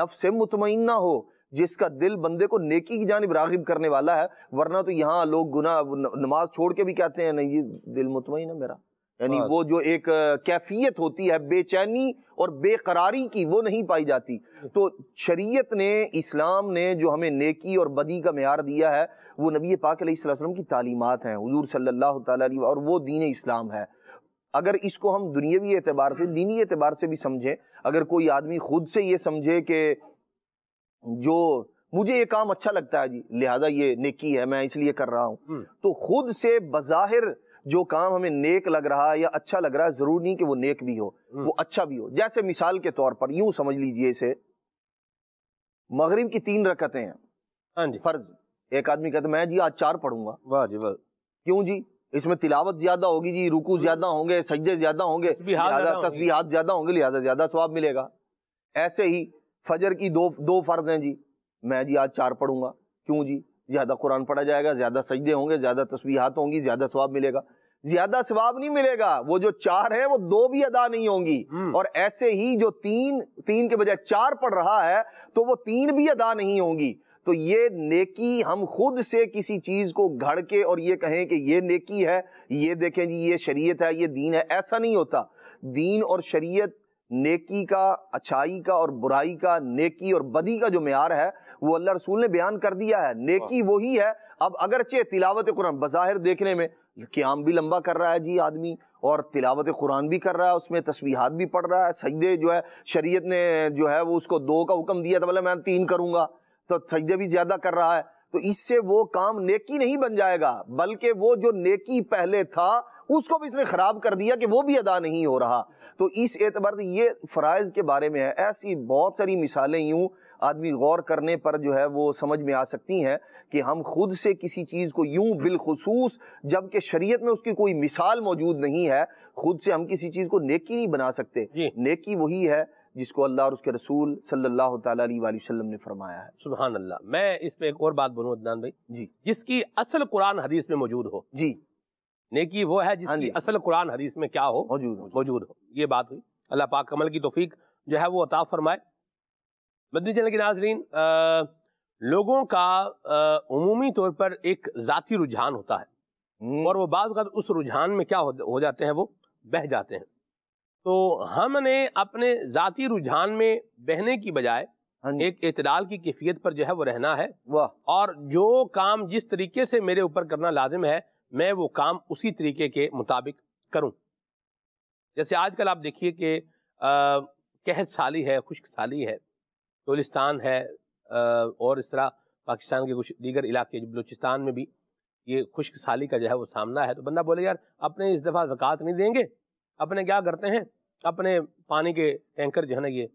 नफ से मुतमिन ना हो जिसका दिल बंदे को नेकी की जानब रागिब करने वाला है वरना तो यहाँ लोग गुना नमाज छोड़ के भी कहते हैं नहीं ये दिल मुतमिन है मेरा यानी वो जो एक कैफियत होती है बेचैनी और बेकरारी की वो नहीं पाई जाती तो शरीयत ने इस्लाम ने जो हमें नेकी और बदी का मैार दिया है वो नबी पाक वसल्लम की तालीमत हैं हजूर सल्ला और वो दीन इस्लाम है अगर इसको हम दुनियावी एतबार से दीनी एतबार से भी समझें अगर कोई आदमी खुद से ये समझे कि जो मुझे ये काम अच्छा लगता है जी लिहाजा ये नेकी है मैं इसलिए कर रहा हूँ हम्म। तो खुद से बज़ाहिर जो काम हमें नेक लग रहा है या अच्छा लग रहा है जरूर नहीं कि वो नेक भी हो हम्म। वो अच्छा भी हो जैसे मिसाल के तौर पर यूं समझ लीजिए इसे मगरिब की तीन रकतें हैं हाँ फर्ज एक आदमी कहते मैं जी आज चार पढ़ूंगा वाह जी वाह क्यों जी इसमें तिलावत ज्यादा होगी जी रुकू हम्म। ज्यादा होंगे सजदे ज्यादा होंगे तस्बीहात ज्यादा होंगे लिहाजा ज्यादा स्वाब मिलेगा ऐसे ही फजर की दो दो फर्ज हैं जी मैं जी आज चार पढ़ूंगा क्यों जी ज़्यादा कुरान पढ़ा जाएगा ज़्यादा सजदे होंगे ज़्यादा तस्वीहात होंगी ज़्यादा स्वाब मिलेगा ज्यादा सवाब नहीं मिलेगा वो जो चार है वो दो भी अदा नहीं होंगी हम्म। और ऐसे ही जो तीन तीन के बजाय चार पढ़ रहा है तो वो तीन भी अदा नहीं होंगी तो ये नेकी हम खुद से किसी चीज़ को घड़ के और ये कहें कि ये नेकी है ये देखें जी ये शरीयत है ये दीन है ऐसा नहीं होता दीन और शरीयत नेकी का अच्छाई का और बुराई का नेकी और बदी का जो मैार है वो अल्लाह रसूल ने बयान कर दिया है नेकी वही है अब अगरचे तिलावत कुरान बज़ाहिर देखने में क्याम भी लंबा कर रहा है जी आदमी और तिलावत कुरान भी कर रहा है उसमें तस्वीहात भी पढ़ रहा है सजदे जो है शरीयत ने जो है वो उसको दो का हुक्म दिया था बोले मैं तीन करूँगा तो सजदे भी ज़्यादा कर रहा है तो इससे वो काम नेकी नहीं बन जाएगा बल्कि वो जो नेकी पहले था उसको भी इसने ख़राब कर दिया कि वो भी अदा नहीं हो रहा तो इस एतबार से ये फ़राइज के बारे में है ऐसी बहुत सारी मिसालें यूँ आदमी गौर करने पर जो है वो समझ में आ सकती हैं कि हम खुद से किसी चीज़ को यूं बिलखसूस जबकि शरीयत में उसकी कोई मिसाल मौजूद नहीं है खुद से हम किसी चीज़ को नेकी नहीं बना सकते नेकी वही है जिसको अल्लाह और उसके रसूल सल्लल्लाहु अलैहि वसल्लम ने फरमाया है सुबहान अल्लाह मैं इस पे एक और बात बोलूँ अदनान भाई जी जिसकी असल कुरान हदीस में मौजूद हो जी नेकी वो है जिसकी हाँ असल कुरान हदीस में क्या हो मौजूद मौजूद हो ये बात हुई अल्लाह पाक कमल की तोफीक जो है वो अता फरमाए मदनी चैनल के नाजरीन लोगों का अमूमी तौर पर एक ज़ाती रुझान होता है हम्म। और वो बाद उस रुझान में क्या हो जाते हैं वो बह जाते हैं तो हमने अपने ज़ाती रुझान में बहने की बजाय हाँ एक इतदाल की कैफियत पर जो है वो रहना है वाह और जो काम जिस तरीके से मेरे ऊपर करना लाजिम है मैं वो काम उसी तरीके के मुताबिक करूं जैसे आजकल आप देखिए कि कहत साली है खुश्क साली है तोलिस्तान है आ, और इस तरह पाकिस्तान के कुछ दीगर इलाके बलूचिस्तान में भी ये खुश्क साली का जो है वो सामना है तो बंदा बोले यार अपने इस दफ़ा जक़ात नहीं देंगे अपने क्या करते हैं अपने पानी के टैंकर जो है ना ये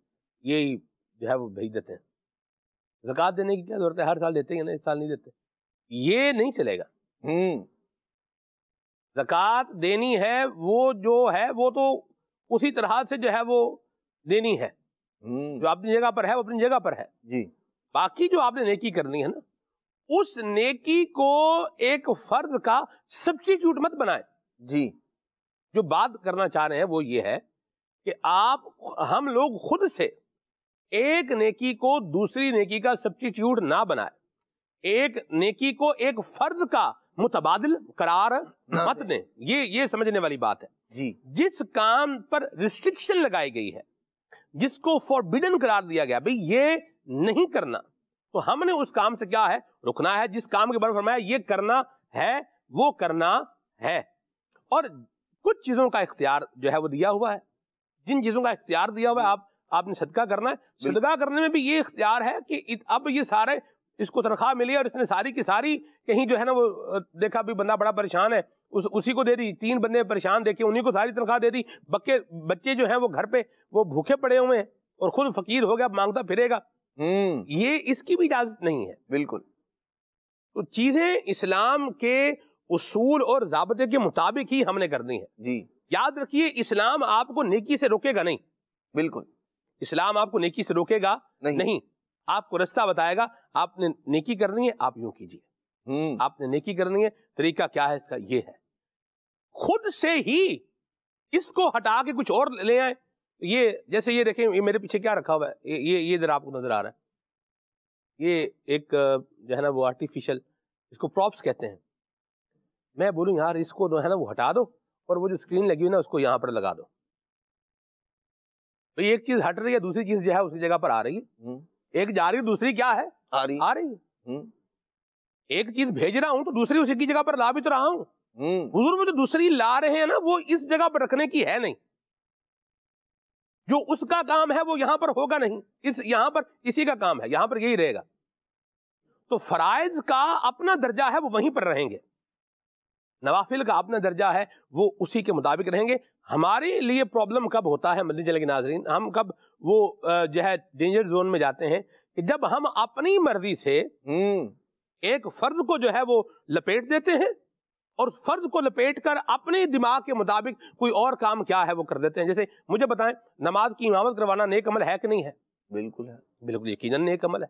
यही जो है वो भेज देते हैं जक़ात देने की क्या जरूरत है हर साल देते हैं ना इस साल नहीं देते ये नहीं चलेगा हम्म। जक़ात देनी है वो जो है वो तो उसी तरह से जो है वो देनी है हम्म। जो अपनी जगह पर है वो अपनी जगह पर है जी बाकी जो आपने नेकी करनी है ना उस नेकी को एक फर्ज का सब्सिट्यूट मत बनाए जी जो बात करना चाह रहे हैं वो ये है कि आप हम लोग खुद से एक नेकी को दूसरी नेकी का सब्सटीट्यूट ना बनाए एक नेकी को एक फर्ज का मुतबादल करार मत दें ये ये समझने वाली बात है जी जिस काम पर रिस्ट्रिक्शन लगाई गई है जिसको फॉरबिडन करार दिया गया भाई ये नहीं करना तो हमने उस काम से क्या है रुकना है जिस काम के बारे में फरमाया ये करना है वो करना है और कुछ चीज़ों का इख्तियार जो है वो दिया हुआ है जिन चीज़ों का इख्तियार दिया हुआ है आप आपने सदका करना है सदका करने में भी ये इख्तियार है कि अब ये सारे इसको तनख्वाह मिली और इसने सारी की सारी कहीं जो है ना वो देखा भी बंदा बड़ा परेशान है उस उसी को दे दी तीन बंदे परेशान देखे उन्हीं को सारी तनख्वाह दे दी बक्के बच्चे जो हैं वो घर पे वो भूखे पड़े हुए हैं और खुद फकीर हो गया मांगता फिरेगा हम्म। ये इसकी भी इजाजत नहीं है बिल्कुल तो चीजें इस्लाम के उसूल और जबते के मुताबिक ही हमने करनी है जी याद रखिए इस्लाम आपको नेकी से रोकेगा नहीं बिल्कुल इस्लाम आपको नेकी से रोकेगा नहीं, नहीं। आपको रास्ता बताएगा आपने नेकी करनी है आप यूं कीजिए हम्म। आपने नेकी करनी है तरीका क्या है इसका ये है खुद से ही इसको हटा के कुछ और ले आए ये जैसे ये देखें ये मेरे पीछे क्या रखा हुआ है ये ये इधर आपको नजर आ रहा है ये एक जो है ना वो आर्टिफिशियल इसको प्रॉप्स कहते हैं मैं बोलूँ यार इसको जो है ना वो हटा दो और वो जो स्क्रीन लगी हुई ना उसको यहाँ पर लगा दो तो एक चीज हट रही है दूसरी चीज जो है उसकी जगह पर आ रही है हम्म। एक जा रही है दूसरी क्या है आ रही आ रही है हम्म। एक चीज भेज रहा हूं तो दूसरी उसी की जगह पर ला भी तो रहा हूं हजूर हम्म। में जो दूसरी ला रहे हैं ना वो इस जगह पर रखने की है नहीं जो उसका काम है वो यहां पर होगा नहीं इस यहां पर इसी का काम है यहां पर यही रहेगा तो फराइज का अपना दर्जा है वो वहीं पर रहेंगे नवाफिल का अपना दर्जा है वो उसी के मुताबिक रहेंगे हमारे लिए प्रॉब्लम कब होता है मदनी जिले के नाजरीन हम कब वो जो है डेंजर जोन में जाते हैं कि जब हम अपनी मर्जी से हम्म। एक फर्ज को जो है वो लपेट देते हैं और फर्ज को लपेट कर अपने दिमाग के मुताबिक कोई और काम क्या है वो कर देते हैं जैसे मुझे बताएं नमाज की इमामत करवाना नेक अमल है कि नहीं है बिल्कुल है बिल्कुल यकीन नेक अमल है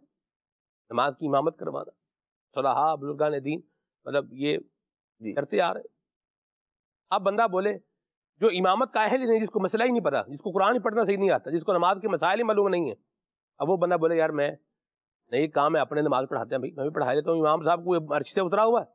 नमाज की इमामत करवाना सलाहा बुजुर्गान दीन मतलब ये करते आ रहे अब बंदा बोले जो इमामत का अहल ही नहीं जिसको मसला ही नहीं पता जिसको कुरान ही पढ़ना सही नहीं आता जिसको नमाज के मसाइल ही मालूम नहीं है अब वो बंदा बोले यार मैं नहीं काम है अपने नमाज पढ़ाते हैं भाई मैं भी पढ़ा लेता हूँ इमाम साहब को अर्शी से उतरा हुआ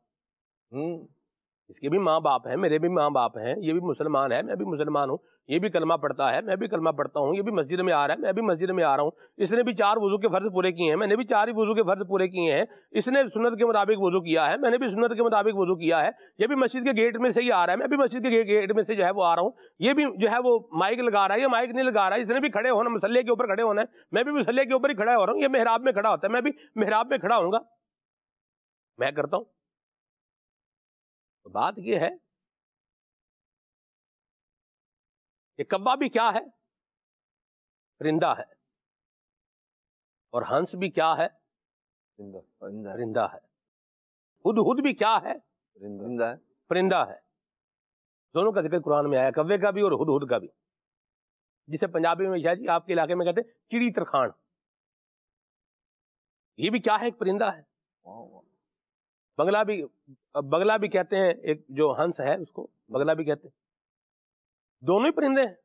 इसके भी माँ बाप हैं मेरे भी माँ बाप हैं ये भी मुसलमान है मैं भी मुसलमान हूँ ये भी कलमा पढ़ता है मैं भी कलमा पढ़ता हूँ ये भी मस्जिद में आ रहा है मैं भी मस्जिद में आ रहा हूँ इसने भी चार वजू के फर्ज पूरे किए हैं मैंने भी चार ही वजू के फर्ज पूरे किए हैं इसने सुनत के मुताबिक वजू किया है मैंने भी सुनत के मुताबिक वजू किया है ये भी मस्जिद के गेट में से ही आ रहा है मैं भी मस्जिद के गेट में से जो है वो आ रहा हूँ ये भी जो है वो माइक लगा रहा है या माइक नहीं लगा रहा है इसने भी खड़े होना मसल्ले के ऊपर खड़े होना है मैं भी मसल्ले के ऊपर ही खड़ा हो रहा हूँ ये मेहराब में खड़ा होता है मैं भी मेहराब में खड़ा होऊंगा मैं करता हूँ तो बात यह है कि कब्बा भी क्या है परिंदा है और हंस भी क्या है परिंदा है हुद हुद भी क्या है परिंदा है परिंदा है दोनों का जिक्र कुरान में आया कव्वे का भी और हुद हुद का भी जिसे पंजाबी में शायद आपके इलाके में कहते हैं चिड़ी तरखाण ये भी क्या है एक परिंदा है बंगला भी बंगला भी कहते हैं एक जो हंस है उसको बंगला भी कहते हैं दोनों ही परिंदे हैं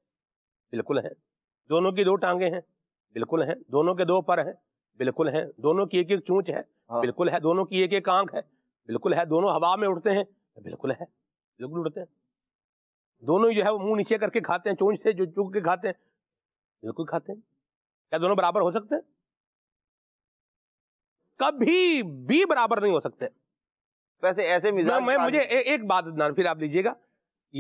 बिल्कुल हैं दोनों की दो टांगे हैं बिल्कुल हैं दोनों के दो पर हैं बिल्कुल हैं दोनों की एक एक चूंच है हाँ। बिल्कुल है दोनों की एक एक आंख है बिल्कुल है दोनों हवा में उड़ते हैं बिल्कुल है बिल्कुल उड़ते हैं दोनों जो है वो मुंह नीचे करके खाते हैं चोंच से जो चूक के खाते हैं बिल्कुल खाते हैं क्या दोनों बराबर हो सकते हैं कभी भी बराबर नहीं हो सकते वैसे ऐसे मिजाज मैं मुझे ए, एक बात अदनान फिर आप लीजिएगा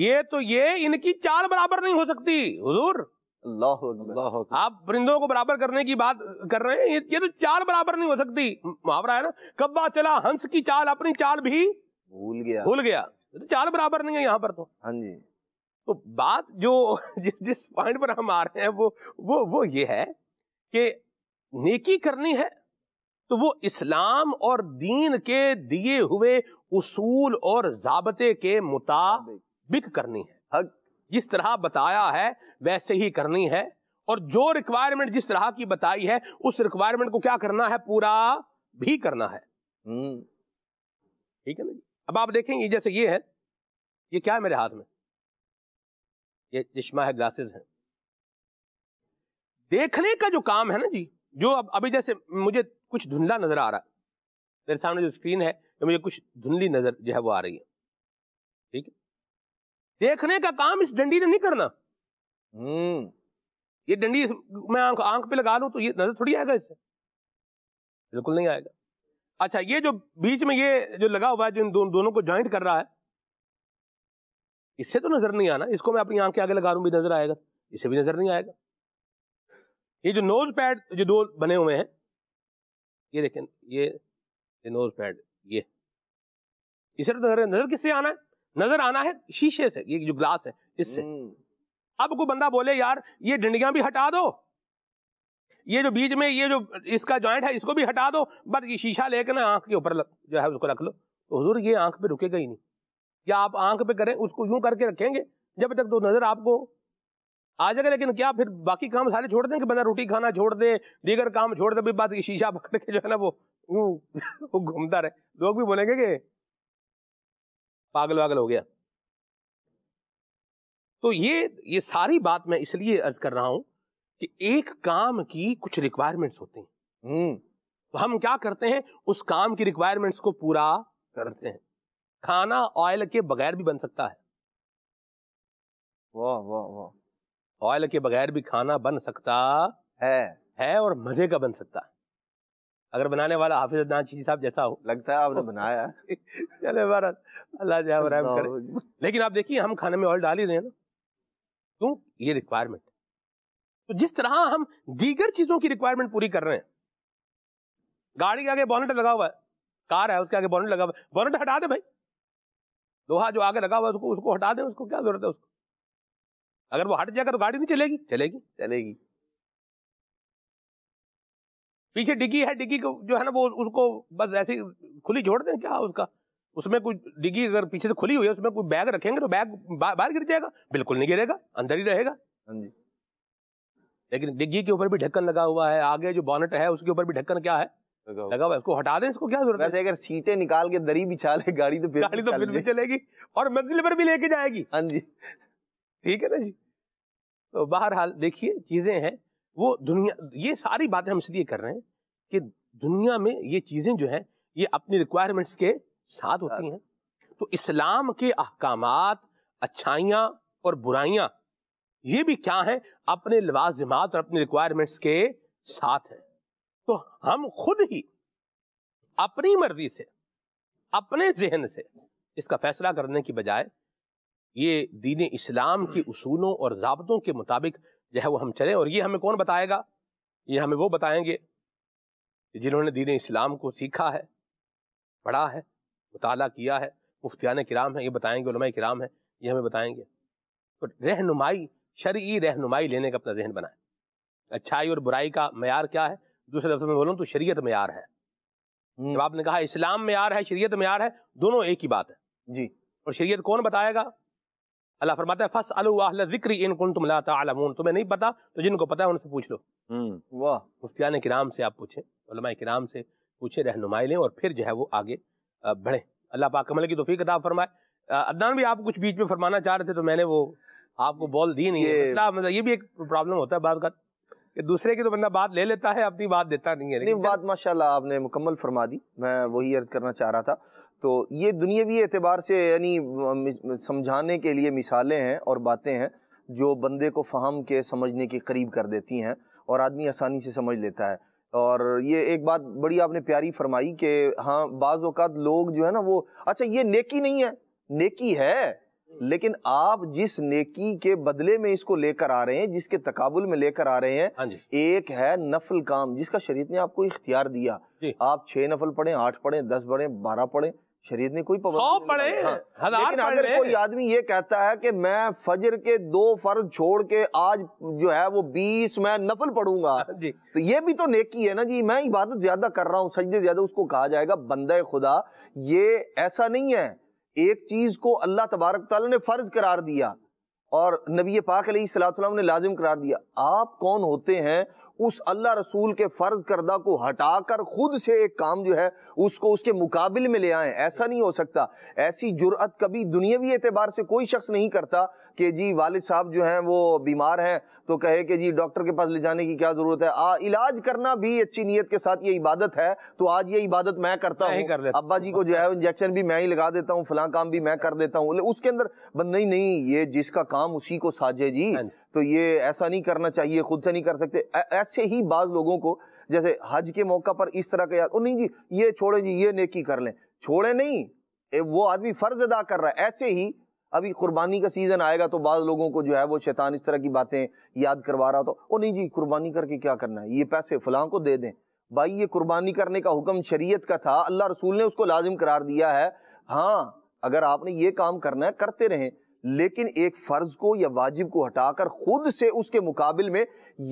ये तो ये इनकी चाल बराबर नहीं हो सकती हुजूर अल्लाह आप परिंदों को बराबर करने की बात कर रहे हैं ये तो चाल बराबर नहीं हो सकती मुहावरा है ना कब्बा चला हंस की चाल अपनी चाल भी भूल गया भूल गया तो चाल बराबर नहीं है यहाँ पर तो हाँ जी तो बात जो जिस जिस पॉइंट पर हम आ रहे हैं वो वो वो ये है कि नेकी करनी है तो वो इस्लाम और दीन के दिए हुए उसूल और जबते के मुताबिक करनी है जिस तरह बताया है वैसे ही करनी है और जो रिक्वायरमेंट जिस तरह की बताई है उस रिक्वायरमेंट को क्या करना है पूरा भी करना है हम्म। ठीक है ना जी अब आप देखेंगे जैसे ये है ये क्या है मेरे हाथ में ये चश्मा है ग्लासेस है देखने का जो काम है ना जी जो अब अभी जैसे मुझे कुछ धुंधला नजर आ रहा है मेरे सामने जो स्क्रीन है तो मुझे कुछ धुंधली नजर जो है वो आ रही है ठीक है देखने का काम इस डंडी ने नहीं करना हम्म ये डंडी मैं आंख आंख पे लगा लू तो ये नजर थोड़ी आएगा इससे बिल्कुल नहीं आएगा अच्छा ये जो बीच में ये जो लगा हुआ है जो इन दो, दोनों को ज्वाइंट कर रहा है इससे तो नजर नहीं आना इसको मैं अपनी आंख के आगे लगा लू भी नजर आएगा इससे भी नजर नहीं आएगा ये जो नोज पैड जो दो बने हुए हैं ये देखें ये नोज पैड ये इसे तो नजर नजर किससे आना है नजर आना है शीशे से ये जो ग्लास है इससे हम्म। अब कोई बंदा बोले यार ये डंडियां भी हटा दो ये जो बीच में ये जो इसका जॉइंट है इसको भी हटा दो बट ये शीशा लेके ना आंख के ऊपर जो है उसको रख लो तो हजूर ये आंख पे रुकेगा ही नहीं या आप आंख पे करें उसको यूं करके रखेंगे जब तक तो नजर आपको आ जाएगा लेकिन क्या फिर बाकी काम सारे छोड़ दें कि बंदा रोटी खाना छोड़ दे दीगर काम छोड़ दे भी बात शीशा पकड़ के जो है ना वो वो घूमता रहे लोग भी बोलेंगे कि पागल वागल हो गया तो ये ये सारी बात मैं इसलिए अर्ज कर रहा हूं कि एक काम की कुछ रिक्वायरमेंट्स होते हैं हम्म। तो हम क्या करते हैं उस काम की रिक्वायरमेंट्स को पूरा करते हैं खाना ऑयल के बगैर भी बन सकता है वाह वाह वाह ऑयल के बगैर भी खाना बन सकता है है और मजे का बन सकता है अगर बनाने वाला हाफिज नाची साहब जैसा हो लगता है आपने बनाया चले बहर अल्लाह जहाँ करे लेकिन आप देखिए हम खाने में ऑयल डाल ही दें ना क्यों तो ये रिक्वायरमेंट तो जिस तरह हम दीगर चीजों की रिक्वायरमेंट पूरी कर रहे हैं गाड़ी के आगे बॉनेट लगा हुआ है कार है उसके आगे बॉनेट लगा हुआ है बॉनेट हटा दे भाई लोहा जो आगे लगा हुआ है उसको उसको हटा दे उसको क्या जरूरत है उसको अगर वो हट जाएगा तो गाड़ी नहीं चलेगी चलेगी चलेगी पीछे डिग्गी है डिग्गी को जो है ना वो उसको बस ऐसे खुली छोड़ दें क्या उसका उसमें कोई डिग्गी अगर पीछे से खुली हुई है उसमें कोई बैग रखेंगे तो बैग बाहर गिर जाएगा बिल्कुल नहीं गिरेगा अंदर ही रहेगा हाँ जी लेकिन डिग्गी के ऊपर भी ढक्कन लगा हुआ है आगे जो बॉनेट है उसके ऊपर भी ढक्कन क्या है लगा हुआ इसको हटा दें इसको क्या जरूरत है अगर सीटें निकाल के दरी बिछा ले गाड़ी तो फिर गाड़ी तो फिर भी चलेगी और मंजिल पर भी लेके जाएगी हाँ जी ठीक है ना जी बहरहाल देखिए चीज़ें हैं वो दुनिया ये सारी बातें हम इसलिए कर रहे हैं कि दुनिया में ये चीज़ें जो हैं ये अपनी रिक्वायरमेंट्स के साथ होती हाँ। हैं तो इस्लाम के अहकाम अच्छाइयाँ और बुराइयाँ ये भी क्या हैं अपने लवाजमात और अपने रिक्वायरमेंट्स के साथ हैं तो हम खुद ही अपनी मर्जी से अपने जहन से इसका फैसला करने की बजाय ये दीन इस्लाम के असूलों हम्म। और जबतों के मुताबिक जो है वो हम चलें और ये हमें कौन बताएगा ये हमें वो बताएंगे जिन्होंने दीन इस्लाम को सीखा है पढ़ा है मुताल किया है मुफ्तियान कराम है ये बताएंगे कराम है ये हमें बताएंगे तो रहनुमाई शर्य रहनुमाई लेने का अपना जहन बनाए अच्छाई और बुराई का मैार क्या है दूसरे लफ्ज में बोलूँ तो शरीयत मैार है हम्म। जब आपने कहा इस्लाम मैार है शरीयत मैार है दोनों एक ही बात है जी और शरीयत कौन बताएगा अल्लाह फरमाता है फस अल जिक्री इन कुन तुम लामून तुम्हें नहीं पता तो जिनको पता है उनसे पूछ लो हम्म। वाह मुफ्तियान किराम से आप पूछें किराम से पूछे रहनुमाई लें और फिर जो है वो आगे बढ़ें अल्लाह पाक कमल की तोफ़ी किताब फरमाए अदनान भी आप कुछ बीच में फरमाना चाह रहे थे तो मैंने वो आपको बॉल दी नहीं है मतलब मतलब ये भी एक प्रॉब्लम होता है बात का कि दूसरे की तो बंदा बात ले लेता है अपनी बात देता नहीं है नहीं बात माशाल्लाह आपने मुकम्मल फरमा दी मैं वही अर्ज़ करना चाह रहा था तो ये दुनियावी एतबार से यानी समझाने के लिए मिसालें हैं और बातें हैं जो बंदे को फहम के समझने के करीब कर देती हैं और आदमी आसानी से समझ लेता है और ये एक बात बड़ी आपने प्यारी फरमाई कि हाँ बाज़ अवत लोग जो है ना वो अच्छा ये नेकी नहीं है नेकी है लेकिन आप जिस नेकी के बदले में इसको लेकर आ रहे हैं जिसके तकाबुल में लेकर आ रहे हैं हाँ एक है नफल काम जिसका शरीर ने आपको इख्तियार दिया आप छह नफल पढ़े आठ पढ़े दस पढ़े बारह पढ़े शरीर ने कोई पढ़े हाँ। लेकिन अगर कोई आदमी ये कहता है कि मैं फजर के दो फर्ज छोड़ के आज जो है वो बीस मैं नफल पढ़ूंगा हाँ तो ये भी तो नेकी है ना जी मैं इबादत ज्यादा कर रहा हूँ सजदे ज्यादा उसको कहा जाएगा बंदा खुदा ये ऐसा नहीं है एक चीज़ को अल्लाह तबारक ताली ने फ़र्ज करार दिया और नबी पाक सलाम ने लाजिम करार दिया आप कौन होते हैं उस अल्लाह रसूल के फ़र्ज करदा को हटाकर ख़ुद से एक काम जो है उसको उसके मुकाबले में ले आए ऐसा नहीं हो सकता ऐसी जुरात कभी दुनियावी एतबार से कोई शख्स नहीं करता कि जी वालिद साहब जो हैं वो बीमार हैं तो कहे कि जी डॉक्टर के पास ले जाने की क्या ज़रूरत है आ, इलाज करना भी अच्छी नीयत के साथ ये इबादत है तो आज ये इबादत मैं करता हूँ कर अब्बा जी को जो है इंजेक्शन भी मैं ही लगा देता हूँ फलां काम भी मैं कर देता हूँ उसके अंदर नहीं नहीं ये जिसका काम उसी को साझे हाँ जी तो ये ऐसा नहीं करना चाहिए खुद से नहीं कर सकते ऐसे ही बाज लोगों को जैसे हज के मौका पर इस तरह का याद नहीं जी ये छोड़े जी ये नेकी कर लें छोड़े नहीं वो आदमी फर्ज अदा कर रहा है ऐसे ही अभी कुर्बानी का सीज़न आएगा तो बाद लोगों को जो है वो शैतान इस तरह की बातें याद करवा रहा तो ओ नहीं जी कुर्बानी करके क्या करना है ये पैसे फ़लाँ को दे दें भाई ये कुर्बानी करने का हुक्म शरीयत का था अल्लाह रसूल ने उसको लाजिम करार दिया है हाँ अगर आपने ये काम करना है करते रहें लेकिन एक फर्ज को या वाजिब को हटाकर खुद से उसके मुकाबले में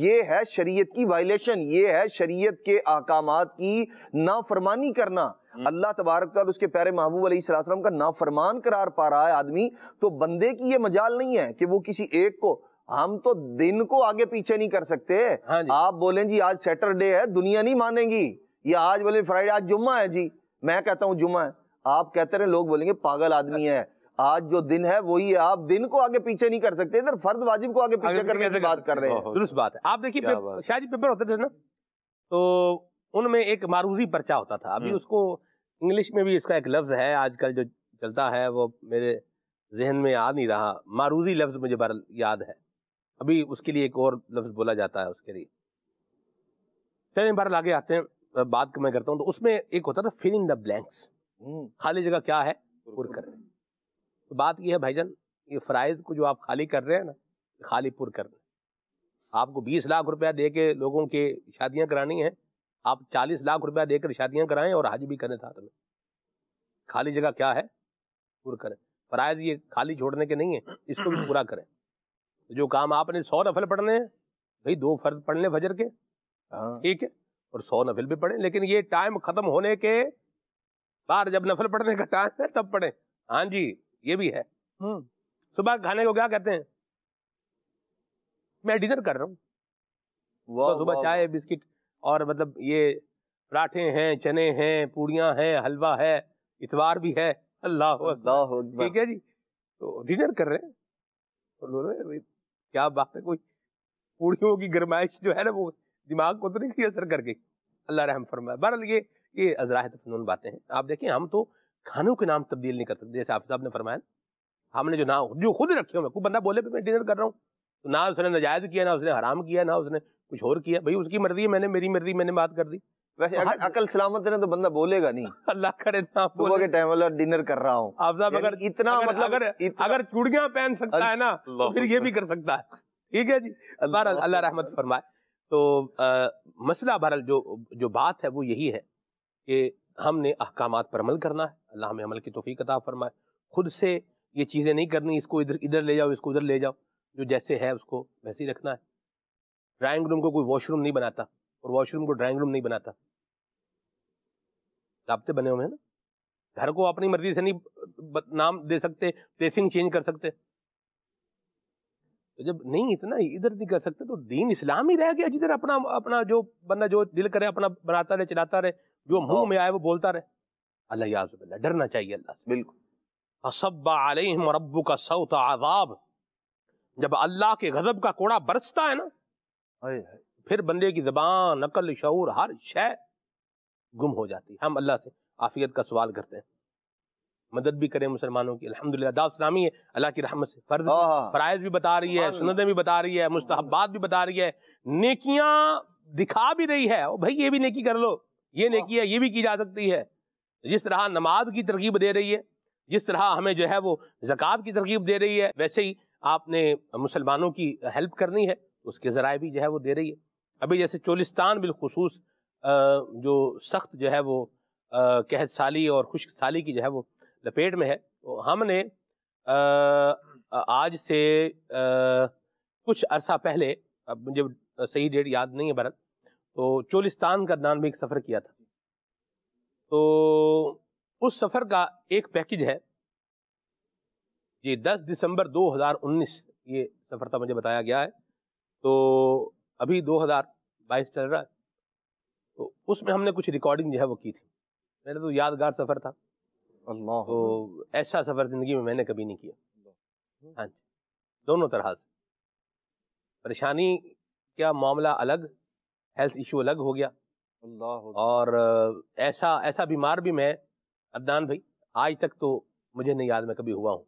यह है शरीयत की वायलेशन ये है शरीयत के अहकाम की नाफरमानी करना हम्म। अल्लाह तबारक और उसके प्यारे महबूब अलैहिस्सलाम का नाफरमान करार पा रहा है आदमी तो बंदे की यह मजाल नहीं है कि वो किसी एक को हम तो दिन को आगे पीछे नहीं कर सकते हाँ आप बोले जी आज सैटरडे है दुनिया नहीं मानेगी या आज बोले फ्राइडे आज जुम्मा है जी मैं कहता हूँ जुम्मा है आप कहते रहे लोग बोलेंगे पागल आदमी अच्छा। है आज जो दिन है वही है आप दिन को आगे पीछे नहीं कर सकते इधर फर्द वाजिब को आगे पीछे करने की बात कर रहे हैं दुरुस्त बात है आप देखिए शायद पेपर होते थे ना तो उनमें एक मारूजी पर्चा होता था अभी हम्म। उसको इंग्लिश में भी इसका एक लफ्ज़ है आजकल जो चलता है वो मेरे जहन में याद नहीं रहा मारूजी लफ्ज़ मुझे बर याद है अभी उसके लिए एक और लफ्ज़ बोला जाता है उसके लिए चलें बार आगे आते हैं बात मैं करता हूँ तो उसमें एक होता था फिल इन द ब्लैंक्स हम्म। खाली जगह क्या है पुर करें तो बात यह है भाईजान ये फ्राइज को जो आप खाली कर रहे हैं ना खाली पुर कर रहे हैं आपको बीस लाख रुपया दे के लोगों के शादियाँ करानी है आप चालीस लाख रुपया देकर शादियाँ कराएं और हाजी भी करें साथ में खाली जगह क्या है पूर करें फ्राइज ये खाली छोड़ने के नहीं है इसको भी पूरा करें जो काम आपने सौ नफल पढ़ने हैं भाई दो फर्ज पढ़ लें फजर के हाँ। ठीक है और सौ नफल भी पढ़ें लेकिन ये टाइम ख़त्म होने के बाद जब नफल पढ़ने का टाइम है तब पढ़ें हाँ जी ये भी है हम्म। सुबह खाने को क्या कहते हैं मैं डिनर कर रहा हूँ तो सुबह चाय बिस्किट और मतलब ये पराठे हैं चने हैं पूड़िया हैं हलवा है इतवार भी है अल्लाह ठीक है जी तो डिनर कर रहे हैं तो क्या बात है कोई पूड़ियों की गरमाइश जो है ना वो दिमाग को तो नहीं असर कर गई अल्लाह रहम फरमाए बहरहाल ये ये अजरा फनून बातें हैं आप देखें हम तो खानों के नाम तब्दील नहीं कर सकते जैसे आप साहब ने फरमाया हमने जो ना जो खुद रखे हुए कोई बंदा बोले भी मैं डिनर कर रहा हूँ तो ना उसने नजायज़ किया ना उसने हराम किया ना उसने कुछ और किया भाई उसकी मर्जी है मैंने मेरी मर्जी मैंने बात कर दी वैसे अक, अकल सलामत है तो बंदा बोलेगा नहीं अल्लाह करे ना सुबह के टाइम वाला डिनर कर रहा हूँ आप साहब अगर इतना अगर, मतलब अगर इतना, अगर चूड़ियां पहन सकता है ना तो फिर ये भी कर सकता है ठीक है जी बहरहाल अल्लाह रहमत फरमाए तो मसला बहरहाल जो जो बात है वो यही है कि हमने अहकाम पर अमल करना है अल्लाह हमें अमल की तोफ़ी कताब फरमाए खुद से ये चीज़ें नहीं करनी इसको इधर इधर ले जाओ इसको उधर ले जाओ जो जैसे है उसको वैसे ही रखना है ड्राइंग रूम को कोई वॉशरूम नहीं बनाता और वॉशरूम को ड्राइंग रूम नहीं बनाता रबते बने हुए हैं ना घर को अपनी मर्जी से नहीं नाम दे सकते प्लेसिंग चेंज कर सकते जब नहीं इतना इधर नहीं कर सकते तो दीन इस्लाम ही रह गया जिधर अपना अपना जो बंदा जो दिल करे अपना बनाता रहे चलाता रहे जो मुंह हाँ। में आए वो बोलता रहे अल्लाह याजुबिल्ला डरना चाहिए अल्लाह से बिल्कुल असब्बा का सौत आजाब जब अल्लाह के गजब का कोड़ा बरसता है ना फिर बंदे की जबान नकल शूर हर शह गुम हो जाती है हम अल्लाह से आफियत का सवाल करते हैं मदद भी करें मुसलमानों की अलहमदिल्ला दाव सलामी है अल्लाह की रहमत से फर्ज हाँ, हाँ। फ़रज़ भी बता रही है सुनतें भी बता रही है मुस्तबात भी बता रही है नेकियाँ दिखा भी रही है ओ भाई ये भी नेकी कर लो ये हाँ। नेकी है ये भी की जा सकती है जिस तरह नमाज की तरकीब दे रही है जिस तरह हमें जो है वो जक़ात की तरकीब दे रही है वैसे ही आपने मुसलमानों की हेल्प करनी है तो उसके ज़राए भी जो है वो दे रही है अभी जैसे चोलिस्तान बिलखसूस जो सख्त जो है वो कहत साली और खुश्क साली की जो है वो लपेट में है तो हमने आ, आज से आ, कुछ अरसा पहले अब मुझे सही डेट याद नहीं है भरत तो चोलिस्तान का नाम में एक सफ़र किया था तो उस सफ़र का एक पैकेज है जी 10 दिसंबर 2019 ये सफ़र था मुझे बताया गया है तो अभी 2022 चल रहा है तो उसमें हमने कुछ रिकॉर्डिंग जो है वो की थी मेरा तो यादगार सफ़र था अल्लाह तो ऐसा सफ़र ज़िंदगी में मैंने कभी नहीं किया हाँ जी दोनों तरह से परेशानी का मामला अलग हेल्थ इशू अलग हो गया अल्लाह और ऐसा ऐसा बीमार भी मैं अद्दान भाई आज तक तो मुझे नहीं याद मैं कभी हुआ हूँ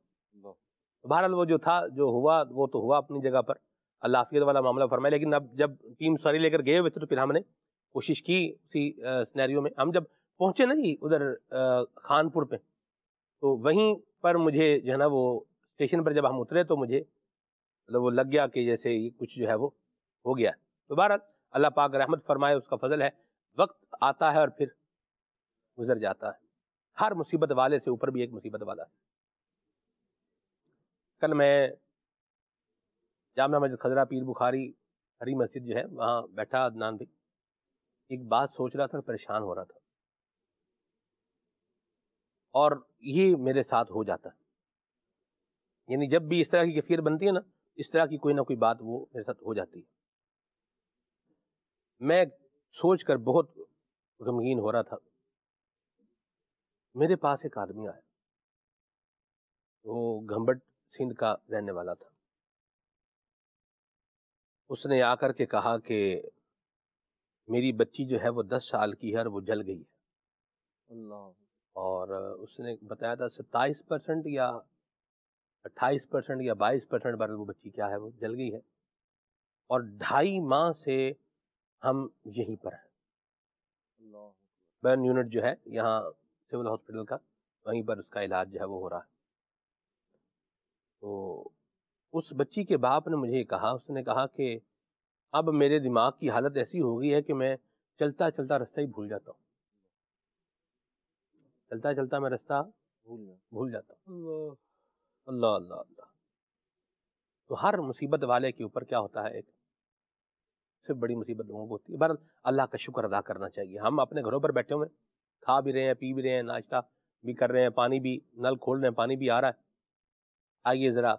तो बहरहाल वो जो था जो हुआ वो तो हुआ अपनी जगह पर अल्लाह हाफियत वाला मामला फरमाया लेकिन अब जब टीम सॉरी लेकर गए हुए थे तो फिर हमने कोशिश की उसी स्नैरियो में हम जब पहुंचे ना जी उधर खानपुर पे तो वहीं पर मुझे जो है ना वो स्टेशन पर जब हम उतरे तो मुझे मतलब वो लग गया कि जैसे ये कुछ जो है वो हो गया तो अल्लाह पाक रहमत फरमाए उसका फजल है वक्त आता है और फिर गुजर जाता है हर मुसीबत वाले से ऊपर भी एक मुसीबत वाला है कल मैं जामा मस्जिद खजरा पीर बुखारी हरी मस्जिद जो है वहाँ बैठा अदनान भी एक बात सोच रहा था परेशान हो रहा था और ये मेरे साथ हो जाता है यानी जब भी इस तरह की कैफियत बनती है ना इस तरह की कोई ना कोई बात वो मेरे साथ हो जाती है मैं सोच कर बहुत गमगीन हो रहा था मेरे पास एक आदमी आया वो घम्बट सिंध का रहने वाला था उसने आकर के कहा कि मेरी बच्ची जो है वो दस साल की है और वो जल गई है अल्लाह और उसने बताया था सत्ताईस परसेंट या अट्ठाईस परसेंट या बाईस परसेंट बरल वो बच्ची क्या है वो जल गई है और ढाई माह से हम यहीं पर हैं बर्न यूनिट जो है यहाँ सिविल हॉस्पिटल का वहीं पर उसका इलाज जो है वो हो रहा है तो उस बच्ची के बाप ने मुझे कहा उसने कहा कि अब मेरे दिमाग की हालत ऐसी हो गई है कि मैं चलता चलता रास्ता ही भूल जाता हूँ चलता चलता मैं रास्ता भूल भूल जाता अल्लाह अल्लाह अल्लाह तो हर मुसीबत वाले के ऊपर क्या होता है एक सिर्फ बड़ी मुसीबत लोगों को होती है बहरहाल अल्लाह का शुक्र अदा करना चाहिए हम अपने घरों पर बैठे हुए खा भी रहे हैं पी भी रहे हैं नाश्ता भी कर रहे हैं पानी भी नल खोल रहे हैं पानी भी आ रहा है आइए ज़रा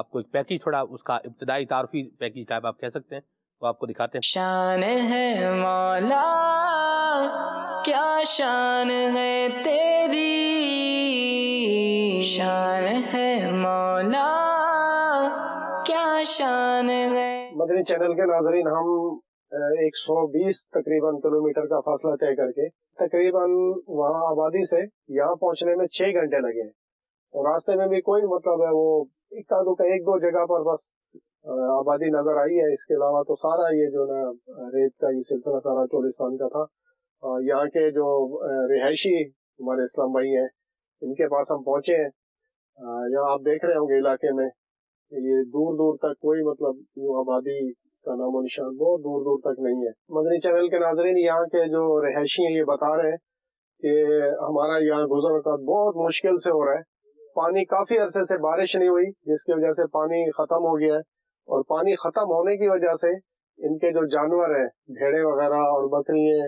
आपको एक पैकेज थोड़ा उसका इब्तदाई तारफी पैकेज टाइप आप कह सकते हैं वो आपको दिखाते हैं शान है मौला क्या शान है तेरी शान है मौला क्या शान है मदनी चैनल के नाजरीन हम 120 तकरीबन किलोमीटर का फासला तय करके तकरीबन वहाँ आबादी से यहाँ पहुँचने में छह घंटे लगे हैं और रास्ते में भी कोई मतलब है वो इक्का दुक्का एक दो जगह पर बस आबादी नजर आई है इसके अलावा तो सारा ये जो ना रेत का ये सिलसिला सारा चोलिस्तान का था यहाँ के जो रिहायशी हमारे इस्लाम भाई हैं इनके पास हम पहुंचे हैं यहाँ आप देख रहे होंगे इलाके में ये दूर दूर तक कोई मतलब यू आबादी का नामो निशान बहुत दूर दूर तक नहीं है मदनी चैनल के नाजरीन यहाँ के जो रहायशी हैं ये बता रहे हैं कि हमारा यहाँ गुजर का बहुत मुश्किल से हो रहा है पानी काफी अरसे से बारिश नहीं हुई जिसकी वजह से पानी खत्म हो गया है और पानी खत्म होने की वजह से इनके जो जानवर है भेड़े वगैरह और बकरी है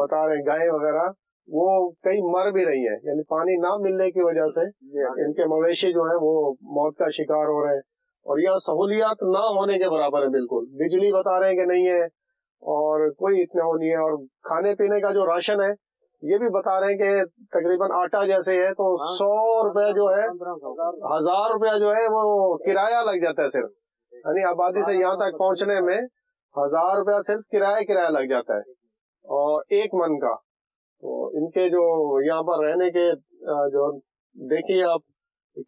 बता रहे गाय वगैरह वो कई मर भी रही है यानी पानी ना मिलने की वजह से हाँ इनके मवेशी जो है वो मौत का शिकार हो रहे हैं और यहाँ सहूलियात ना होने के बराबर है बिल्कुल बिजली बता रहे हैं कि नहीं है और कोई इतना वो नहीं है और खाने पीने का जो राशन है ये भी बता रहे हैं कि तकरीबन आटा जैसे है तो हाँ। सौ रुपया जो है हजार रुपया जो है वो किराया लग जाता है सिर्फ यानी आबादी से यहाँ तक पहुँचने में हजार रुपया सिर्फ किराया किराया लग जाता है और एक मन का तो इनके जो यहाँ पर रहने के जो देखिए आप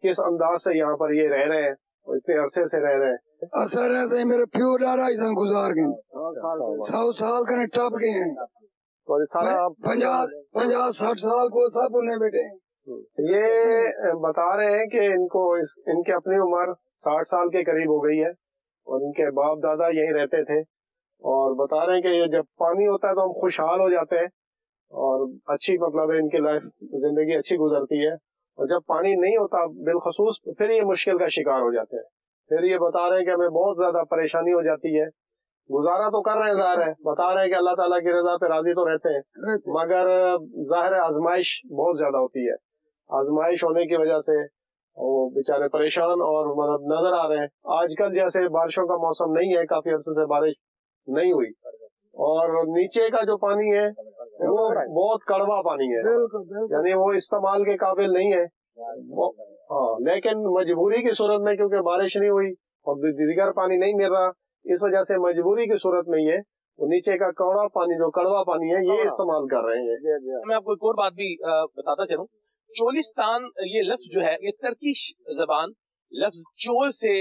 किस अंदाज से यहाँ पर ये रह रहे हैं और इतने अरसे से रह रहे हैं असर ऐसे मेरे प्यो डारा सन गुजार गए सौ साल का टप गए हैं तो सारा पचास पचास साठ साल को सब उन्हें बेटे ये बता रहे हैं कि इनको इस, इनके अपनी उम्र साठ साल के करीब हो गई है और इनके बाप दादा यही रहते थे और बता रहे हैं कि ये जब पानी होता है तो हम खुशहाल हो जाते हैं और अच्छी मतलब है इनकी लाइफ जिंदगी अच्छी गुजरती है और जब पानी नहीं होता बिलखसूस फिर ये मुश्किल का शिकार हो जाते हैं फिर ये बता रहे हैं कि हमें बहुत ज्यादा परेशानी हो जाती है गुजारा तो कर रहे हैं जाहिर है बता रहे हैं कि अल्लाह ताला की रजा पे राजी तो रहते हैं मगर जाहिर आजमाइश बहुत ज्यादा होती है आजमाइश होने की वजह से वो बेचारे परेशान और मतलब नजर आ रहे हैं आजकल जैसे बारिशों का मौसम नहीं है काफी अरसे से बारिश नहीं हुई और नीचे का जो पानी है वो बहुत कड़वा पानी है यानी वो इस्तेमाल के काबिल नहीं है हाँ लेकिन मजबूरी की सूरत में क्योंकि बारिश नहीं हुई और दीगर पानी नहीं मिल रहा इस वजह से मजबूरी की सूरत में ये तो नीचे का कौड़ा पानी जो कड़वा पानी है ये हाँ। इस्तेमाल कर रहे हैं मैं आपको एक और बात भी बताता चलू चोलिस्तान ये लफ्ज जो है ये तर्किश जबान लफ्ज चोल से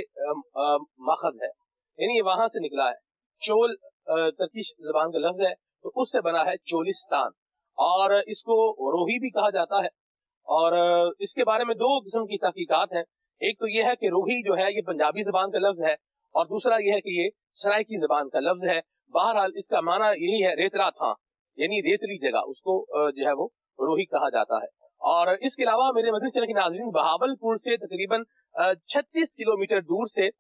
माखज है यानी ये वहां से निकला है चोल तर्किश जबान का लफ्ज है तो उससे बना है चोलिस्तान और इसको रोही भी कहा जाता है और इसके बारे में दो किस्म की तहकीकत है एक तो यह है कि रोही जो है ये पंजाबी जबान का लफ्ज है और दूसरा यह है कि ये सरायकी जबान का लफ्ज है बहरहाल इसका माना यही है रेतरा था यानी रेतली जगह उसको जो है वो रोही कहा जाता है और इसके अलावा मेरे मदरस के नाजरीन बहावलपुर से तकरीबन 36 किलोमीटर दूर से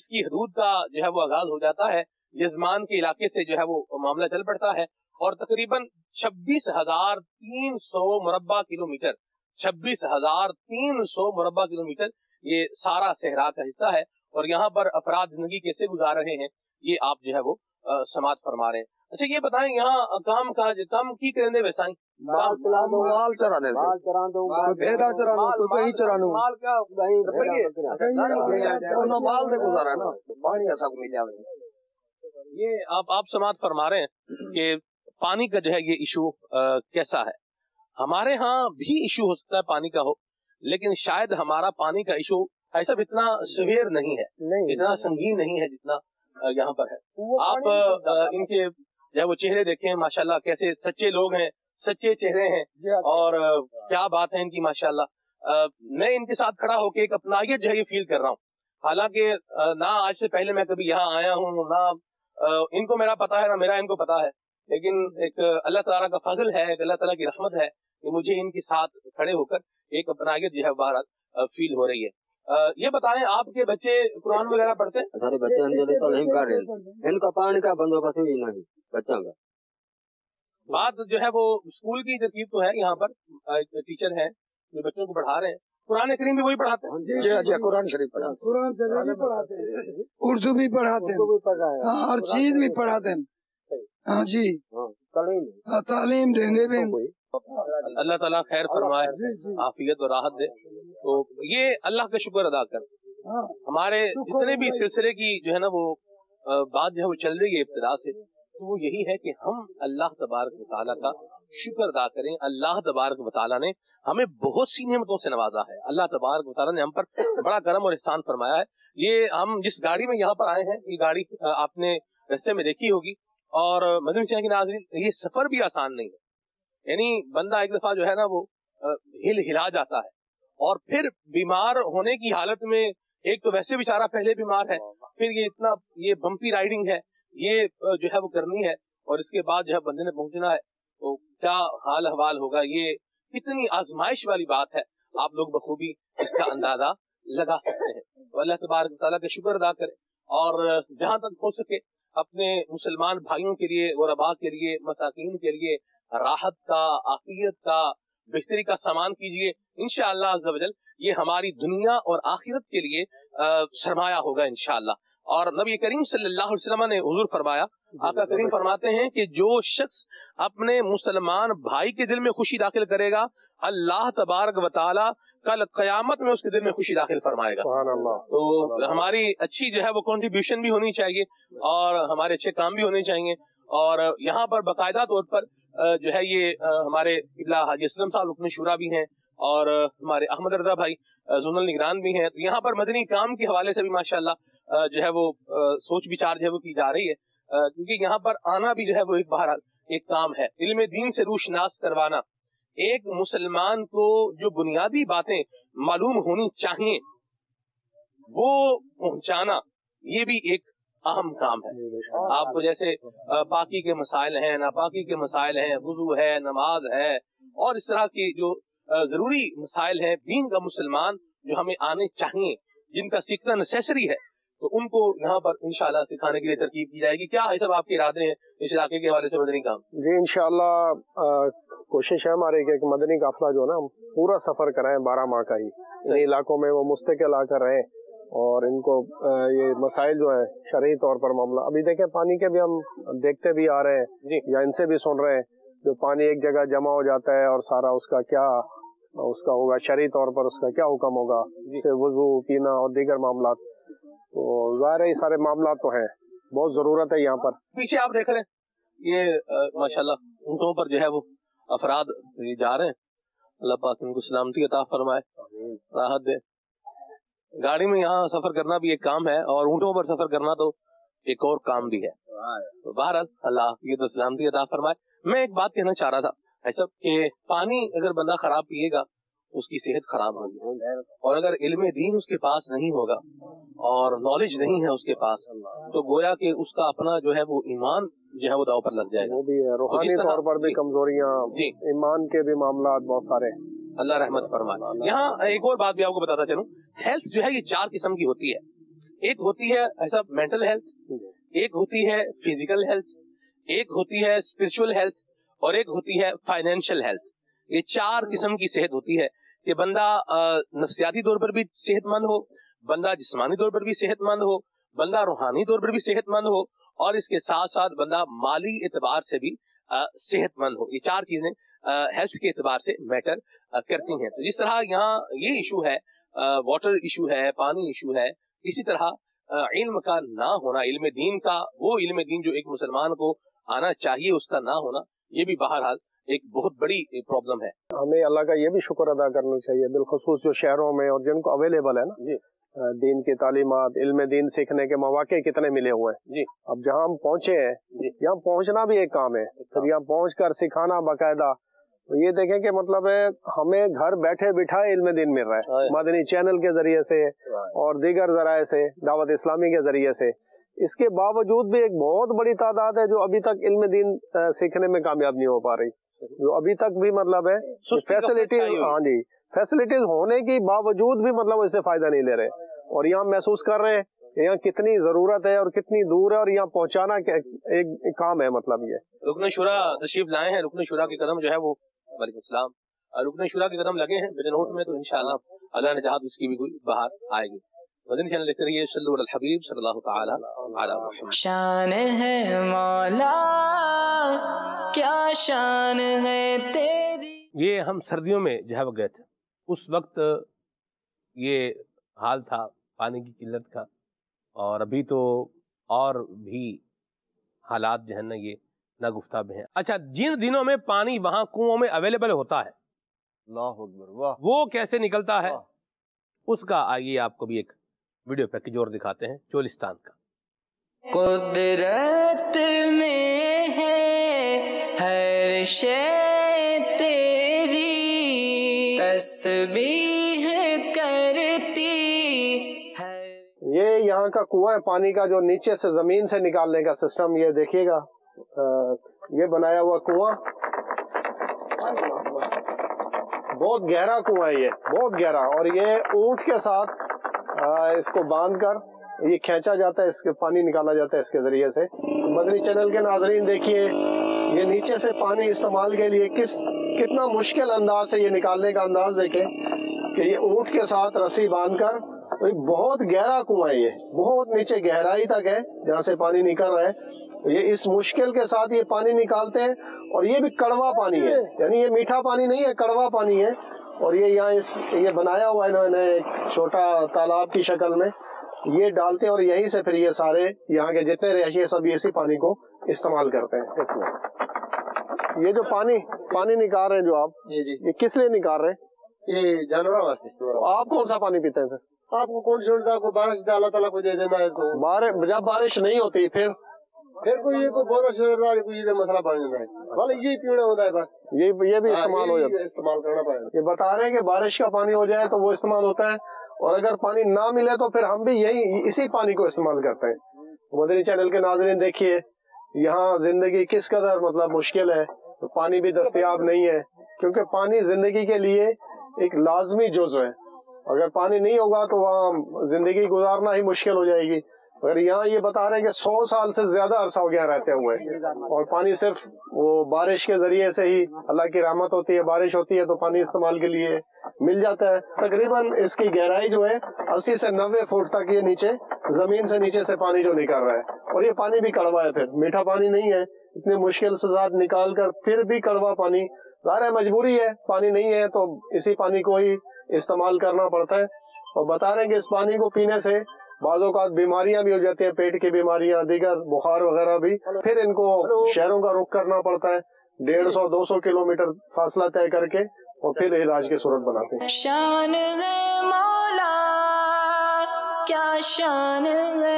इसकी हदूद का जो है वो आगाज हो जाता है यजमान के इलाके से जो है वो मामला चल पड़ता है और तकरीबन छब्बीस हजार तीन सौ मुरबा किलोमीटर छब्बीस हजार तीन सौ मुरबा किलोमीटर ये सारा सहरा का हिस्सा है और यहाँ पर अपराध जिंदगी कैसे गुजार रहे हैं ये आप जो है वो समाज फरमा रहे हैं अच्छा ये बताएं यहाँ काम काज काम की करेंगे वैसा माल माल चराने से माल चरा दो भेड़ा कहीं माल क्या तो तो माल ना पानी ऐसा को मिल ये आप आप समाज फरमा रहे हैं कि पानी का जो है ये इशू कैसा है हमारे यहाँ भी इशू हो सकता है पानी का हो लेकिन शायद हमारा पानी का इशू ऐसा इतना सवेर नहीं है नहीं, इतना संगीन नहीं है जितना यहाँ पर है आप इनके जो है वो चेहरे देखें माशाल्लाह कैसे सच्चे लोग हैं सच्चे चेहरे हैं अच्छा। और क्या बात है इनकी माशाल्लाह मैं इनके साथ खड़ा होकर एक अपनाइयत जो है ये फील कर रहा हूँ हालांकि ना आज से पहले मैं कभी यहाँ आया हूँ ना इनको मेरा पता है ना मेरा इनको पता है लेकिन एक अल्लाह तला का फजल है एक अल्लाह तला की रहमत है कि मुझे इनके साथ खड़े होकर एक अपना जो है बारह फील हो रही है ये बताएं आपके बच्चे कुरान वगैरह पढ़ते हैं सारे बच्चे तो नहीं कर रहे इनका पानी का बंदोबस्त भी नहीं बच्चों का बात जो है वो स्कूल की तरकीब तो है यहाँ पर टीचर है जो बच्चों को पढ़ा रहे हैं कुरान करीम भी वही पढ़ाते हैं हाँ, जी जी कुरान शरीफ पढ़ाते कुरान शरीफ भी पढ़ाते हैं उर्दू भी हाँ, पढ़ाते हैं हर चीज भी पढ़ाते हैं हाँ जी हाँ, तालीम देंगे भी तो अल्लाह ताला खैर फरमाए आफियत और राहत दे तो ये अल्लाह का शुक्र अदा कर हमारे जितने भी सिलसिले की जो है ना वो बात जो है वो चल रही है इब्तदा से तो वो यही है कि हम अल्लाह तबारक का शुक्र अदा करें अल्लाह तबारक वाली ने हमें बहुत सी नियमतों से नवाजा है अल्लाह तबारक वाली ने हम पर बड़ा गर्म और एहसान फरमाया है ये हम जिस गाड़ी में यहाँ पर आए हैं ये गाड़ी आपने रस्ते में देखी होगी और मदन चाह की नाजरी ये सफर भी आसान नहीं है यानी बंदा एक दफा जो है ना वो हिल हिला जाता है और फिर बीमार होने की हालत में एक तो वैसे बेचारा पहले बीमार है फिर ये इतना ये बम्पी राइडिंग है ये जो है वो करनी है और इसके बाद जो है बंदे ने पहुंचना है तो क्या हाल हवाल होगा ये कितनी आजमाइश वाली बात है आप लोग बखूबी इसका अंदाजा लगा सकते हैं तो अल्लाह तबारक तला का शुक्र अदा करें और जहां तक हो सके अपने मुसलमान भाइयों के लिए वरबा के लिए मसाकिन के लिए राहत का आफियत का बेहतरी का सामान कीजिए इनशाला ये हमारी दुनिया और आखिरत के लिए सरमाया होगा इनशाला और नबी करीम सल्लल्लाहु अलैहि वसल्लम ने हजूर फरमाया आपका करीम फरमाते हैं कि जो शख्स अपने मुसलमान भाई के दिल में खुशी दाखिल करेगा अल्लाह तबारक वाली कल कयामत में उसके दिल में खुशी दाखिल फरमाएगा तो हमारी अच्छी जो है वो कॉन्ट्रीब्यूशन भी होनी चाहिए और हमारे अच्छे काम भी होने चाहिए और यहाँ पर बाकायदा तौर पर जो है ये हमारे इबला हाजी असलम साहब रुकन शुरा भी हैं और हमारे अहमद रजा भाई जोनल निगरान भी हैं तो यहाँ पर मदनी काम के हवाले से भी माशाल्लाह जो है वो सोच विचार जो है वो की जा रही है क्योंकि यहाँ पर आना भी जो है वो एक बहरहाल एक काम है इल्म दीन से रूशनास करवाना एक मुसलमान को जो बुनियादी बातें मालूम होनी चाहिए वो पहुंचाना ये भी एक अहम काम है आपको जैसे बाकी के मसाइल हैं नापाकी के मसाइल हैं वजू है नमाज है और इस तरह की जो जरूरी मसाइल हैं बीन का मुसलमान जो हमें आने चाहिए जिनका सीखना नेसेसरी है तो उनको यहाँ पर इनशाला सिखाने के लिए तरकीब की जाएगी क्या ये सब आपके इरादे हैं इस इलाके के हवाले से मदनी काम जी इनशाला कोशिश है हमारे कि मदनी काफिला जो ना पूरा सफर कराए बारह माह का ही इन इलाकों में वो मुस्तकिल आकर रहे और इनको ये मसाइल जो है शरी तौर पर मामला अभी देखें पानी के भी हम देखते भी आ रहे हैं या इनसे भी सुन रहे हैं जो पानी एक जगह जमा हो जाता है और सारा उसका क्या उसका होगा शरी तौर पर उसका क्या हुक्म होगा वजू पीना और दीगर मामला तो जाहिर है ये सारे मामला तो है बहुत जरूरत है यहाँ पर पीछे आप देख रहे हैं ये माशाल्लाह ऊँटों पर जो है वो अफराद ये जा रहे हैं अल्लाह पाक उनको सलामती अता फरमाए राहत दे गाड़ी में यहाँ सफर करना भी एक काम है और ऊँटों पर सफर करना तो एक और काम भी है तो बहरहाल अल्लाह ये तो सलामती अता फरमाए मैं एक बात कहना चाह रहा था ऐसा कि पानी अगर बंदा खराब पिएगा उसकी सेहत खराब होगी और अगर इल्म दीन उसके पास नहीं होगा और नॉलेज नहीं है उसके पास तो गोया कि उसका अपना जो है वो ईमान जो है वो दाव पर लग जाएगा वो ईमान के भी मामला बहुत सारे अल्लाह रहमत फरमाए यहाँ एक और बात भी आपको बताता चलूँ हेल्थ जो है ये चार किस्म की होती है एक होती है ऐसा मेंटल हेल्थ एक होती है फिजिकल हेल्थ एक होती है स्पिरिचुअल हेल्थ और एक होती है फाइनेंशियल हेल्थ ये चार किस्म की सेहत होती है कि बंदा नफसियाती तौर पर भी सेहतमंद हो बंदा जिसमानी तौर पर भी सेहतमंद हो बंदा रूहानी तौर पर भी सेहतमंद हो और इसके साथ साथ बंदा माली एतबार से भी सेहतमंद हो ये चार चीजें हेल्थ के एतबार से मैटर करती हैं तो जिस तरह यहाँ ये इशू है वाटर इशू है पानी इशू है इसी तरह इल्म का ना होना इल्म दीन का वो इल्म दीन जो एक मुसलमान को आना चाहिए उसका ना होना ये भी बहरहाल एक बहुत बड़ी प्रॉब्लम है हमें अल्लाह का ये भी शुक्र अदा करना चाहिए बिलखसूस जो शहरों में और जिनको अवेलेबल है ना जी दीन की तालीमत इल्म दीन सीखने के मौाक़े कितने मिले हुए हैं जी अब जहाँ हम पहुँचे हैं यहाँ पहुँचना भी एक काम है फिर यहाँ पहुँच कर सिखाना बाकायदा तो ये देखें कि मतलब है हमें घर बैठे बिठाए इल्म दिन मिल रहा है हाँ। मदनी चैनल के जरिए से हाँ। और दीगर जराये से दावत इस्लामी के जरिए से इसके बावजूद भी एक बहुत बड़ी तादाद है जो अभी तक इल्म दीन सीखने में कामयाब नहीं हो पा रही जो अभी तक भी मतलब है फैसिलिटी तो हाँ जी फैसिलिटीज होने के बावजूद भी मतलब इससे फायदा नहीं ले रहे और यहाँ महसूस कर रहे हैं यहाँ कितनी जरूरत है और कितनी दूर है और यहाँ पहुँचाना एक, एक काम है मतलब ये रुकन शुरा तशीफ लाए हैं रुकन शुरा के कदम जो है वो रुकन शुरा के कदम लगे हैं मेरे नोट में तो इनशाला अल्लाह ने जहाज उसकी तो भी बाहर आएगी मदनी चैनल देखते रहिए सल्लु अल हबीब सल्लल्लाहु तआला अला मुहम्मद शान है मौला क्या शान है तेरी ये हम सर्दियों में जहब गए थे उस वक्त ये हाल था पानी की किल्लत का और अभी तो और भी हालात जो है ना ये नागुफ्ताब हैं अच्छा जिन दिनों में पानी वहाँ कुओं में अवेलेबल होता है वो कैसे निकलता है उसका आइए आपको भी एक वीडियो पैकेज और दिखाते हैं चोलिस्तान का कुदरत में है हर शे तेरी तस्वीर करती है ये यहाँ का कुआं है पानी का जो नीचे से जमीन से निकालने का सिस्टम ये देखिएगा ये बनाया हुआ कुआं बहुत गहरा कुआं है ये बहुत गहरा और ये ऊंट के साथ आ, इसको बांध कर ये खेचा जाता है इसके पानी निकाला जाता है इसके जरिए से बदरी चैनल के नाजरीन देखिए ये नीचे से पानी इस्तेमाल के लिए किस कितना मुश्किल अंदाज से ये निकालने का अंदाज देखे कि ये ऊँट के साथ रस्सी बांध कर तो बहुत गहरा है ये बहुत नीचे गहराई तक है जहाँ से पानी निकल रहा है ये इस मुश्किल के साथ ये पानी निकालते हैं और ये भी कड़वा पानी है यानी ये मीठा पानी नहीं है कड़वा पानी है और ये यहाँ इस ये बनाया हुआ इन्होंने एक छोटा तालाब की शक्ल में ये डालते और यहीं से फिर ये सारे यहाँ के जितने रहायशी सब इसी पानी को इस्तेमाल करते हैं ये जो पानी पानी निकाल रहे हैं जो आप जी जी ये किस लिए निकाल रहे हैं ये जानवर वास्ते आप कौन सा पानी पीते हैं सर आपको कौन छोड़ता आपको बारिश अल्लाह ताला को दे देना है बारिश जब बारिश नहीं होती फिर फिर कोई ये कोई बोरा वाले कोई ये मसला बन जाता है वाले ये पीना होता है बस ये ये भी हाँ, इस्तेमाल हो जाता है इस्तेमाल करना पड़ेगा ये बता रहे हैं कि बारिश का पानी हो जाए तो वो इस्तेमाल होता है और अगर पानी ना मिले तो फिर हम भी यही इसी पानी को इस्तेमाल करते हैं मदरी चैनल के नाजरीन देखिए यहाँ जिंदगी किस कदर मतलब मुश्किल है तो पानी भी दस्तियाब नहीं है क्योंकि पानी जिंदगी के लिए एक लाजमी जुज है अगर पानी नहीं होगा तो वहाँ जिंदगी गुजारना ही मुश्किल हो जाएगी मगर यहाँ ये बता रहे हैं कि सौ साल से ज्यादा अरसा हो गया रहते हुए और पानी सिर्फ वो बारिश के जरिए से ही अल्लाह की रहमत होती है बारिश होती है तो पानी इस्तेमाल के लिए मिल जाता है तकरीबन इसकी गहराई जो है अस्सी से नब्बे फुट तक ये नीचे जमीन से नीचे से पानी जो निकल रहा है और ये पानी भी कड़वा है फिर मीठा पानी नहीं है इतनी मुश्किल से साथ निकाल कर फिर भी कड़वा पानी रहा है मजबूरी है पानी नहीं है तो इसी पानी को ही इस्तेमाल करना पड़ता है और बता रहे हैं कि इस पानी को पीने से बाजों का बीमारियां भी हो जाती है पेट की बीमारियां दीगर बुखार वगैरह भी फिर इनको शहरों का रुख करना पड़ता है डेढ़ सौ दो सौ किलोमीटर फासला तय करके और फिर इलाज की सूरत बनाते हैं शान है मौला क्या शान है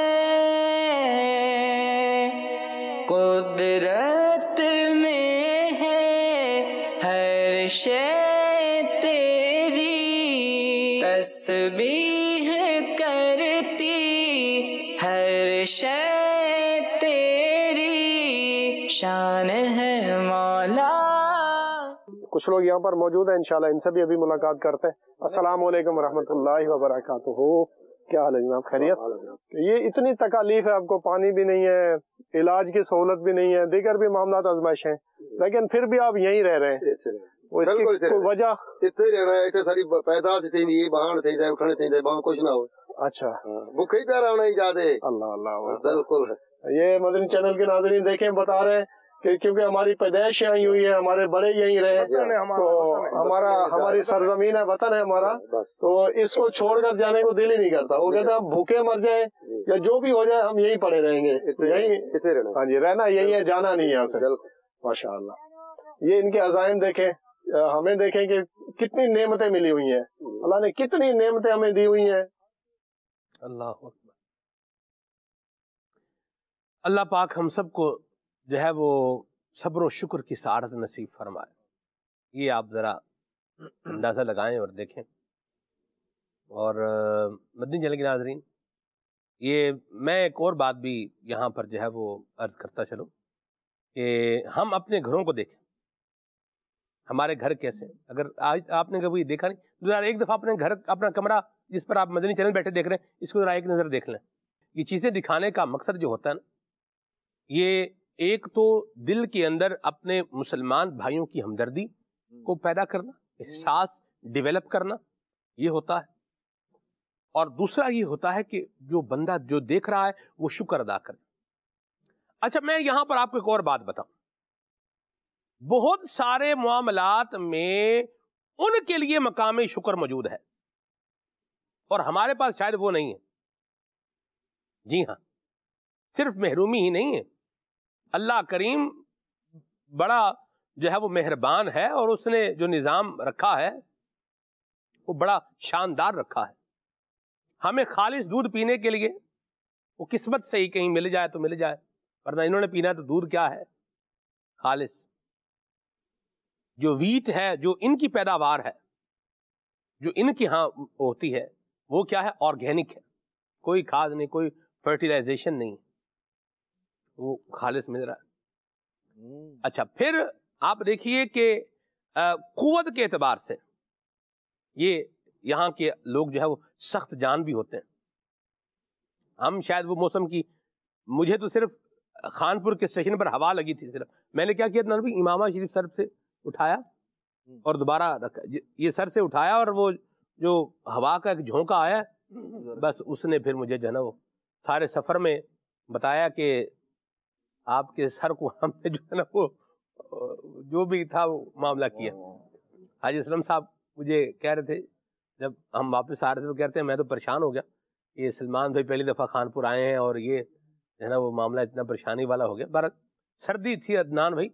कुदरत में है हर शेर कुछ लोग यहाँ पर मौजूद हैं इनशाला इनसे भी अभी मुलाकात करते हैं अस्सलाम वालेकुम क्या हाल है जनाब खैरियत ये इतनी तकालीफ है आपको पानी भी नहीं है इलाज की सहूलत भी नहीं है दीगर भी मामला आजमाइश है लेकिन फिर भी आप यही रह रहे हैं वजह इतने रहना है इतने सारी पैदाश नहीं कुछ ना हो अच्छा हाँ, भूखे ही प्यारा होना ही ज्यादा अल्लाह अल्लाह बिल्कुल ये मदनी चैनल के नाजरीन देखे बता रहे हैं कि क्योंकि हमारी पैदाइश यही हुई है हमारे बड़े यही रहे तो हमारा हमारी सरजमीन है वतन है हमारा तो इसको छोड़कर जाने को दिल ही नहीं करता वो कहते हम भूखे मर जाए या जो भी हो जाए हम यही पड़े रहेंगे यही हाँ जी रहना यही है जाना नहीं यहाँ से माशा ये इनके अजायम देखे हमें देखें कि कितनी नेमतें मिली हुई हैं अल्लाह ने कितनी नेमतें हमें दी हुई हैं अल्लाह अल्लाह पाक हम सबको जो है वो सब्र शुक्र की सारत नसीब फरमाए ये आप ज़रा अंदाज़ा लगाएं और देखें और मदनी जल के नाजरीन ये मैं एक और बात भी यहाँ पर जो है वो अर्ज़ करता चलूँ कि हम अपने घरों को देखें हमारे घर कैसे अगर आज आपने कभी देखा नहीं तो जरा एक दफ़ा अपने घर अपना कमरा जिस पर आप मदनी चैनल बैठे देख रहे हैं इसको ज़रा एक नज़र देख लें ये चीज़ें दिखाने का मकसद जो होता है ना ये एक तो दिल के अंदर अपने मुसलमान भाइयों की हमदर्दी को पैदा करना एहसास डेवलप करना ये होता है और दूसरा ये होता है कि जो बंदा जो देख रहा है वो शुक्र अदा करे अच्छा मैं यहां पर आपको एक और बात बताऊं बहुत सारे मामलात में उनके लिए मकाम शुक्र मौजूद है और हमारे पास शायद वो नहीं है जी हाँ सिर्फ महरूमी ही नहीं है अल्लाह करीम बड़ा जो है वो मेहरबान है और उसने जो निज़ाम रखा है वो बड़ा शानदार रखा है हमें खालिश दूध पीने के लिए वो किस्मत से ही कहीं मिल जाए तो मिल जाए वरना इन्होंने पीना तो दूध क्या है खालिश जो वीट है जो इनकी पैदावार है जो इनकी यहाँ होती है वो क्या है ऑर्गेनिक है कोई खाद नहीं कोई फर्टिलाइजेशन नहीं वो खालिश मिल रहा है हम्म। अच्छा फिर आप देखिए कि कुत के एतबार से ये यहाँ के लोग जो है वो सख्त जान भी होते हैं हम शायद वो मौसम की मुझे तो सिर्फ खानपुर के स्टेशन पर हवा लगी थी सिर्फ मैंने क्या किया था इमामा शरीफ सर से उठाया हम्म। और दोबारा रखा ये सर से उठाया और वो जो हवा का एक झोंका आया बस उसने फिर मुझे जो है ना वो सारे सफ़र में बताया कि आपके सर को हमने जो है ना वो जो भी था वो मामला किया हाजी इस्लम साहब मुझे कह रहे थे जब हम वापस आ रहे थे तो कह रहे थे मैं तो परेशान हो गया ये सलमान भाई पहली दफ़ा खानपुर आए हैं और ये है ना वो मामला इतना परेशानी वाला हो गया पर सर्दी थी अदनान भाई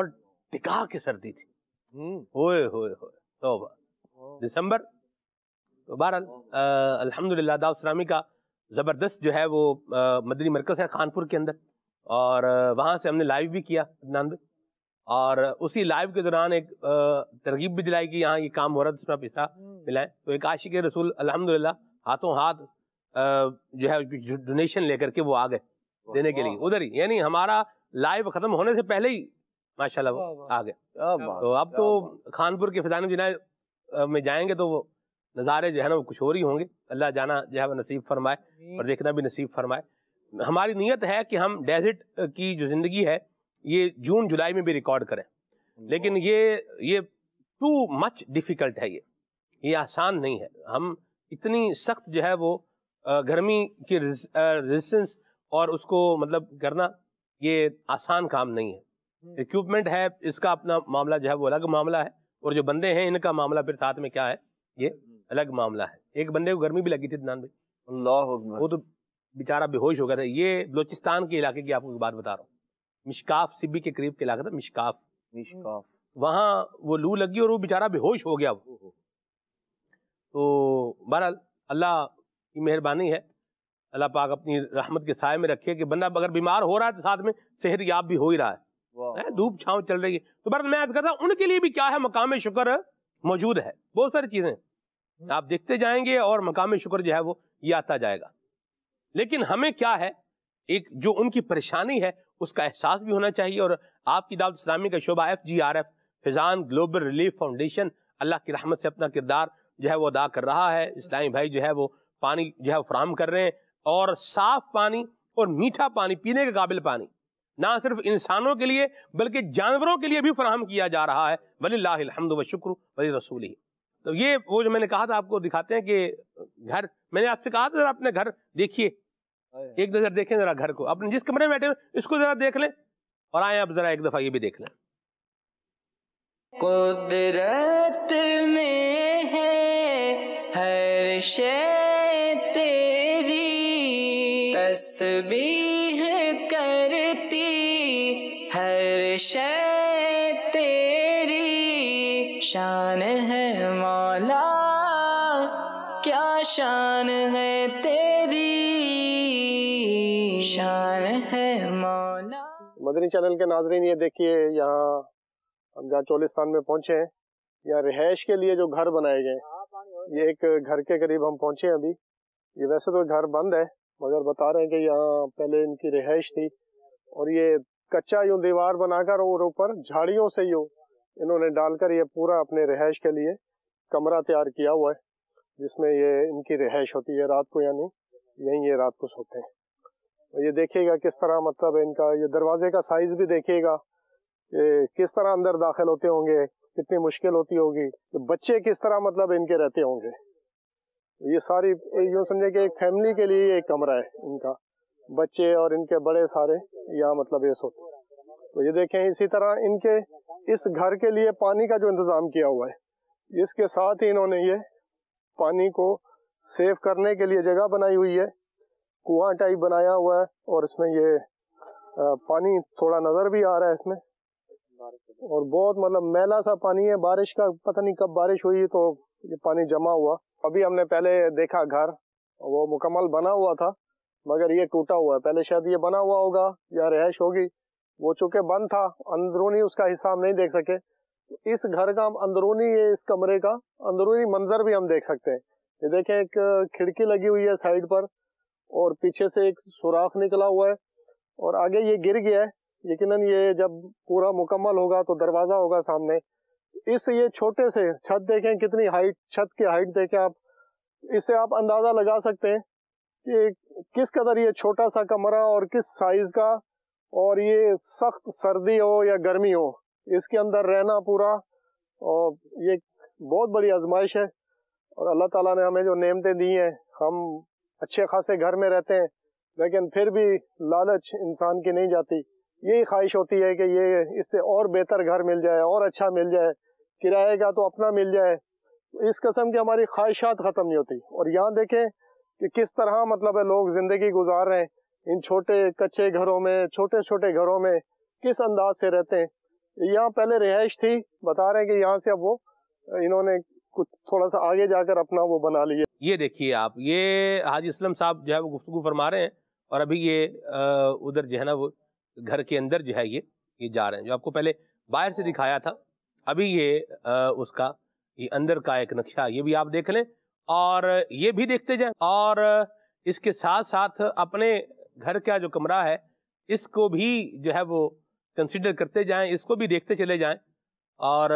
और टिका के सर्दी थी हम्म। होए होए होए तो दिसंबर तो बहरहाल अलहमदिल्ला दाउसलामी का ज़बरदस्त जो है वो मदनी मरकज़ है खानपुर के अंदर और वहाँ से हमने लाइव भी किया लबनान और उसी लाइव के दौरान एक तरगीब भी दिलाई कि यहाँ ये काम हो रहा है तो उसमें पैसा हिस्सा हम्म। मिलाएं तो एक आशिक रसूल अलहमदिल्ला हाथों हाथ जो है डोनेशन लेकर के वो आ गए देने के लिए उधर ही यानी हमारा लाइव खत्म होने से पहले ही माशाल्लाह वो आ गए तो अब तो खानपुर के फिजान जिना में जाएंगे तो वो नज़ारे जो है ना वो कुछ और ही होंगे अल्लाह जाना जो है नसीब फरमाए और देखना भी नसीब फरमाए हमारी नीयत है कि हम डेजर्ट की जो ज़िंदगी है ये जून जुलाई में भी रिकॉर्ड करें लेकिन ये ये टू मच डिफ़िकल्ट है ये ये आसान नहीं है हम इतनी सख्त जो है वो गर्मी की रेजिस्टेंस और उसको मतलब करना ये आसान काम नहीं है इक्विपमेंट हम्म। है इसका अपना मामला जो है वो अलग मामला है और जो बंदे हैं इनका मामला फिर साथ में क्या है ये हम्म। अलग मामला है एक बंदे को गर्मी भी लगी थी दान भाई वो तो बेचारा बेहोश हो गया था ये बलोचिस्तान के इलाके की आपको बात बता रहा हूँ मिशकाफ सिब्बी के करीब के इलाका था मिशकाफ मिशकाफ वहाँ वो लू लगी और वो बेचारा बेहोश हो गया वो तो बहरहाल अल्लाह की मेहरबानी है अल्लाह पाक अपनी रहमत के साय में रखे कि बंदा अगर बीमार हो रहा है तो साथ में सेहत याब भी हो ही रहा है धूप छाँव चल रही है तो बहरहाल मैं आज करता हूँ उनके लिए भी क्या है मकाम शुक्र मौजूद है बहुत सारी चीज़ें हम्म। आप देखते जाएंगे और मकाम शुक्र जो है वो ये आता जाएगा लेकिन हमें क्या है एक जो उनकी परेशानी है उसका एहसास भी होना चाहिए और आपकी दावत इस्लामी का शोबा F G R F Faizan global relief foundation अल्लाह की रहमत से अपना किरदार जो है वो अदा कर रहा है इस्लामी भाई जो है वो पानी जो है फ्राहम कर रहे हैं और साफ पानी और मीठा पानी पीने के काबिल पानी ना सिर्फ इंसानों के लिए बल्कि जानवरों के लिए भी फ्राहम किया जा रहा है लाद व शुक्र वली रसूल ही तो ये वो जो मैंने कहा था आपको दिखाते हैं कि घर मैंने आपसे कहा था अपने घर देखिए एक नजर देखें जरा घर को अपने जिस कमरे में बैठे इसको जरा देख लें और आए आप जरा एक दफा ये भी देख लें कुदरत में है हर शे तेरी तस्बीह करती हर शे तेरी शान है मौला क्या शान मदनी चैनल के नाजरीन ये देखिए यहाँ हम जहाँ चोलिस्तान में पहुंचे हैं यहाँ रिहायश के लिए जो घर बनाए गए ये एक घर के करीब हम पहुंचे हैं अभी ये वैसे तो घर बंद है मगर बता रहे हैं कि यहाँ पहले इनकी रिहायश थी और ये कच्चा यूं दीवार बनाकर और ऊपर झाड़ियों से यूँ इन्होंने डालकर ये पूरा अपने रिहायश के लिए कमरा तैयार किया हुआ है जिसमें ये इनकी रिहायश होती है रात को यानी यहीं ये रात को सोते हैं ये देखिएगा किस तरह मतलब इनका ये दरवाजे का साइज भी देखिएगा ये किस तरह अंदर दाखिल होते होंगे कितनी मुश्किल होती होगी बच्चे किस तरह मतलब इनके रहते होंगे ये सारी यूँ समझे कि एक फैमिली के लिए एक कमरा है इनका बच्चे और इनके बड़े सारे यहाँ मतलब ये सोते तो ये देखें इसी तरह इनके इस घर के लिए पानी का जो इंतज़ाम किया हुआ है इसके साथ ही इन्होंने ये पानी को सेव करने के लिए जगह बनाई हुई है कुआं टाइप बनाया हुआ है और इसमें ये पानी थोड़ा नजर भी आ रहा है इसमें और बहुत मतलब मैला सा पानी है बारिश का पता नहीं कब बारिश हुई तो ये पानी जमा हुआ अभी हमने पहले देखा घर वो मुकम्मल बना हुआ था मगर ये टूटा हुआ है पहले शायद ये बना हुआ होगा या रिहाइश होगी वो चूंकि बंद था अंदरूनी उसका हिस्सा हम नहीं देख सके इस घर का हम अंदरूनी ये इस कमरे का अंदरूनी मंजर भी हम देख सकते हैं ये देखें एक खिड़की लगी हुई है साइड पर और पीछे से एक सुराख निकला हुआ है और आगे ये गिर गया है यकीनन ये जब पूरा मुकम्मल होगा तो दरवाज़ा होगा सामने इस ये छोटे से छत देखें कितनी हाइट छत की हाइट देखें आप इससे आप अंदाज़ा लगा सकते हैं कि किस कदर ये छोटा सा कमरा और किस साइज़ का और ये सख्त सर्दी हो या गर्मी हो इसके अंदर रहना पूरा और ये बहुत बड़ी आजमाइश है और अल्लाह ताला ने हमें जो नेमतें दी हैं हम अच्छे खासे घर में रहते हैं लेकिन फिर भी लालच इंसान की नहीं जाती यही ख्वाहिश होती है कि ये इससे और बेहतर घर मिल जाए और अच्छा मिल जाए किराए का तो अपना मिल जाए इस कस्म की हमारी ख्वाहिशात ख़त्म नहीं होती और यहाँ देखें कि किस तरह मतलब है लोग ज़िंदगी गुजार रहे हैं इन छोटे कच्चे घरों में छोटे छोटे घरों में किस अंदाज से रहते हैं यहाँ पहले रिहाइश थी बता रहे हैं कि यहाँ से अब वो इन्होंने कुछ थोड़ा सा आगे जाकर अपना वो बना लिए ये देखिए आप ये हाजी इस्लम साहब जो है वो गुफ्तु फरमा रहे हैं और अभी ये उधर जो है ना वो घर के अंदर जो है ये ये जा रहे हैं जो आपको पहले बाहर से दिखाया था अभी ये आ, उसका ये अंदर का एक नक्शा ये भी आप देख लें और ये भी देखते जाएं और इसके साथ साथ अपने घर का जो कमरा है इसको भी जो है वो कंसिडर करते जाएं इसको भी देखते चले जाएं और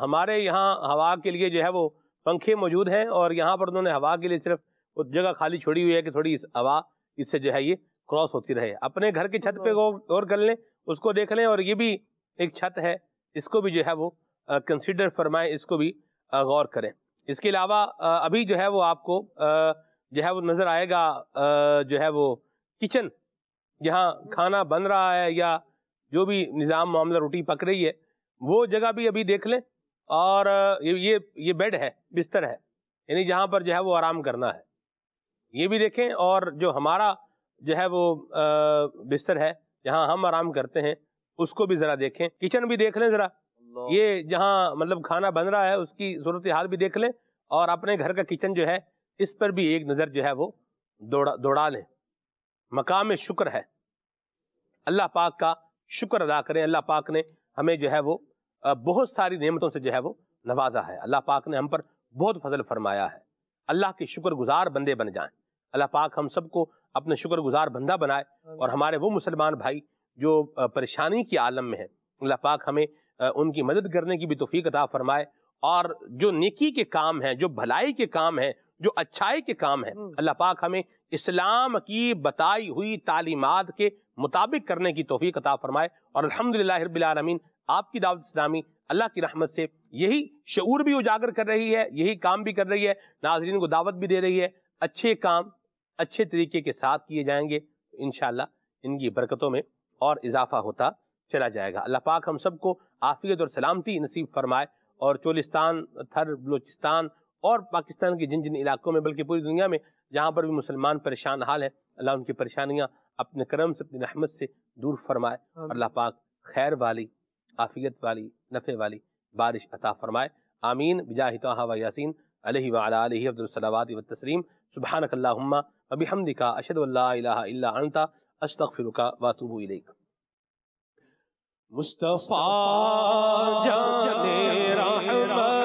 हमारे यहाँ हवा के लिए जो है वो पंखे मौजूद हैं और यहाँ पर उन्होंने हवा के लिए सिर्फ उस जगह खाली छोड़ी हुई है कि थोड़ी इस हवा इससे जो है ये क्रॉस होती रहे अपने घर की छत पे गौर कर लें उसको देख लें और ये भी एक छत है इसको भी जो है वो कंसिडर फरमाएं इसको भी गौर करें इसके अलावा अभी जो है वो आपको जो है वो नज़र आएगा जो है वो किचन जहाँ खाना बन रहा है या जो भी निज़ाम मामला रोटी पक रही है वो जगह भी अभी देख लें और ये ये ये बेड है बिस्तर है यानी जहाँ पर जो है वो आराम करना है ये भी देखें और जो हमारा जो है वो बिस्तर है जहाँ हम आराम करते हैं उसको भी ज़रा देखें किचन भी देख लें ज़रा ये जहाँ मतलब खाना बन रहा है उसकी सूरत हाल भी देख लें और अपने घर का किचन जो है इस पर भी एक नज़र जो है वो दौड़ा दौड़ा लें मकाम शुक्र है अल्लाह पाक का शुक्र अदा करें अल्लाह पाक ने हमें जो है वो बहुत सारी नेमतों से जो है वो नवाजा है अल्लाह पाक ने हम पर बहुत फजल फरमाया है अल्लाह के शुक्रगुजार बंदे बन जाएं अल्लाह पाक हम सबको अपने शुक्रगुजार बंदा बनाए और हमारे वो मुसलमान भाई जो परेशानी के आलम में है अल्लाह पाक हमें उनकी मदद करने की भी तोफ़ी अता फरमाए और जो निकी के काम हैं जो भलाई के काम हैं जो अच्छाई के काम हैं हम्म। अल्लाह पाक हमें इस्लाम की बताई हुई तालीमत के मुताबिक करने की तोफ़ी अता फरमाए और अलहमदिल्लाबिलमीन आपकी दावत इस्लामी अल्लाह की रहमत से यही शूर भी उजागर कर रही है यही काम भी कर रही है नाजरीन को दावत भी दे रही है अच्छे काम अच्छे तरीके के साथ किए जाएंगे इन इनकी बरकतों में और इजाफा होता चला जाएगा अल्लाह पाक हम सबको आफियत और सलामती नसीब फरमाए और चोलिस्तान थर बलूचिस्तान और पाकिस्तान के जिन जिन इलाकों में बल्कि पूरी दुनिया में जहाँ पर भी मुसलमान परेशान हाल है अल्लाह उनकी परेशानियाँ अपने करम से अपनी रहमत से दूर फरमाए अल्लाह पाक खैर वाली आफियत वाली नफ़े वाली बारिश अता फरमाए आमीन बिजाहिता व यासिन अलह व तस्लीम सुबहानकल्लाम्मा अभी हमदी का अशद अनता अस्तफ़ फिरुका वातुबू इलेक मुस्तफ़ा जा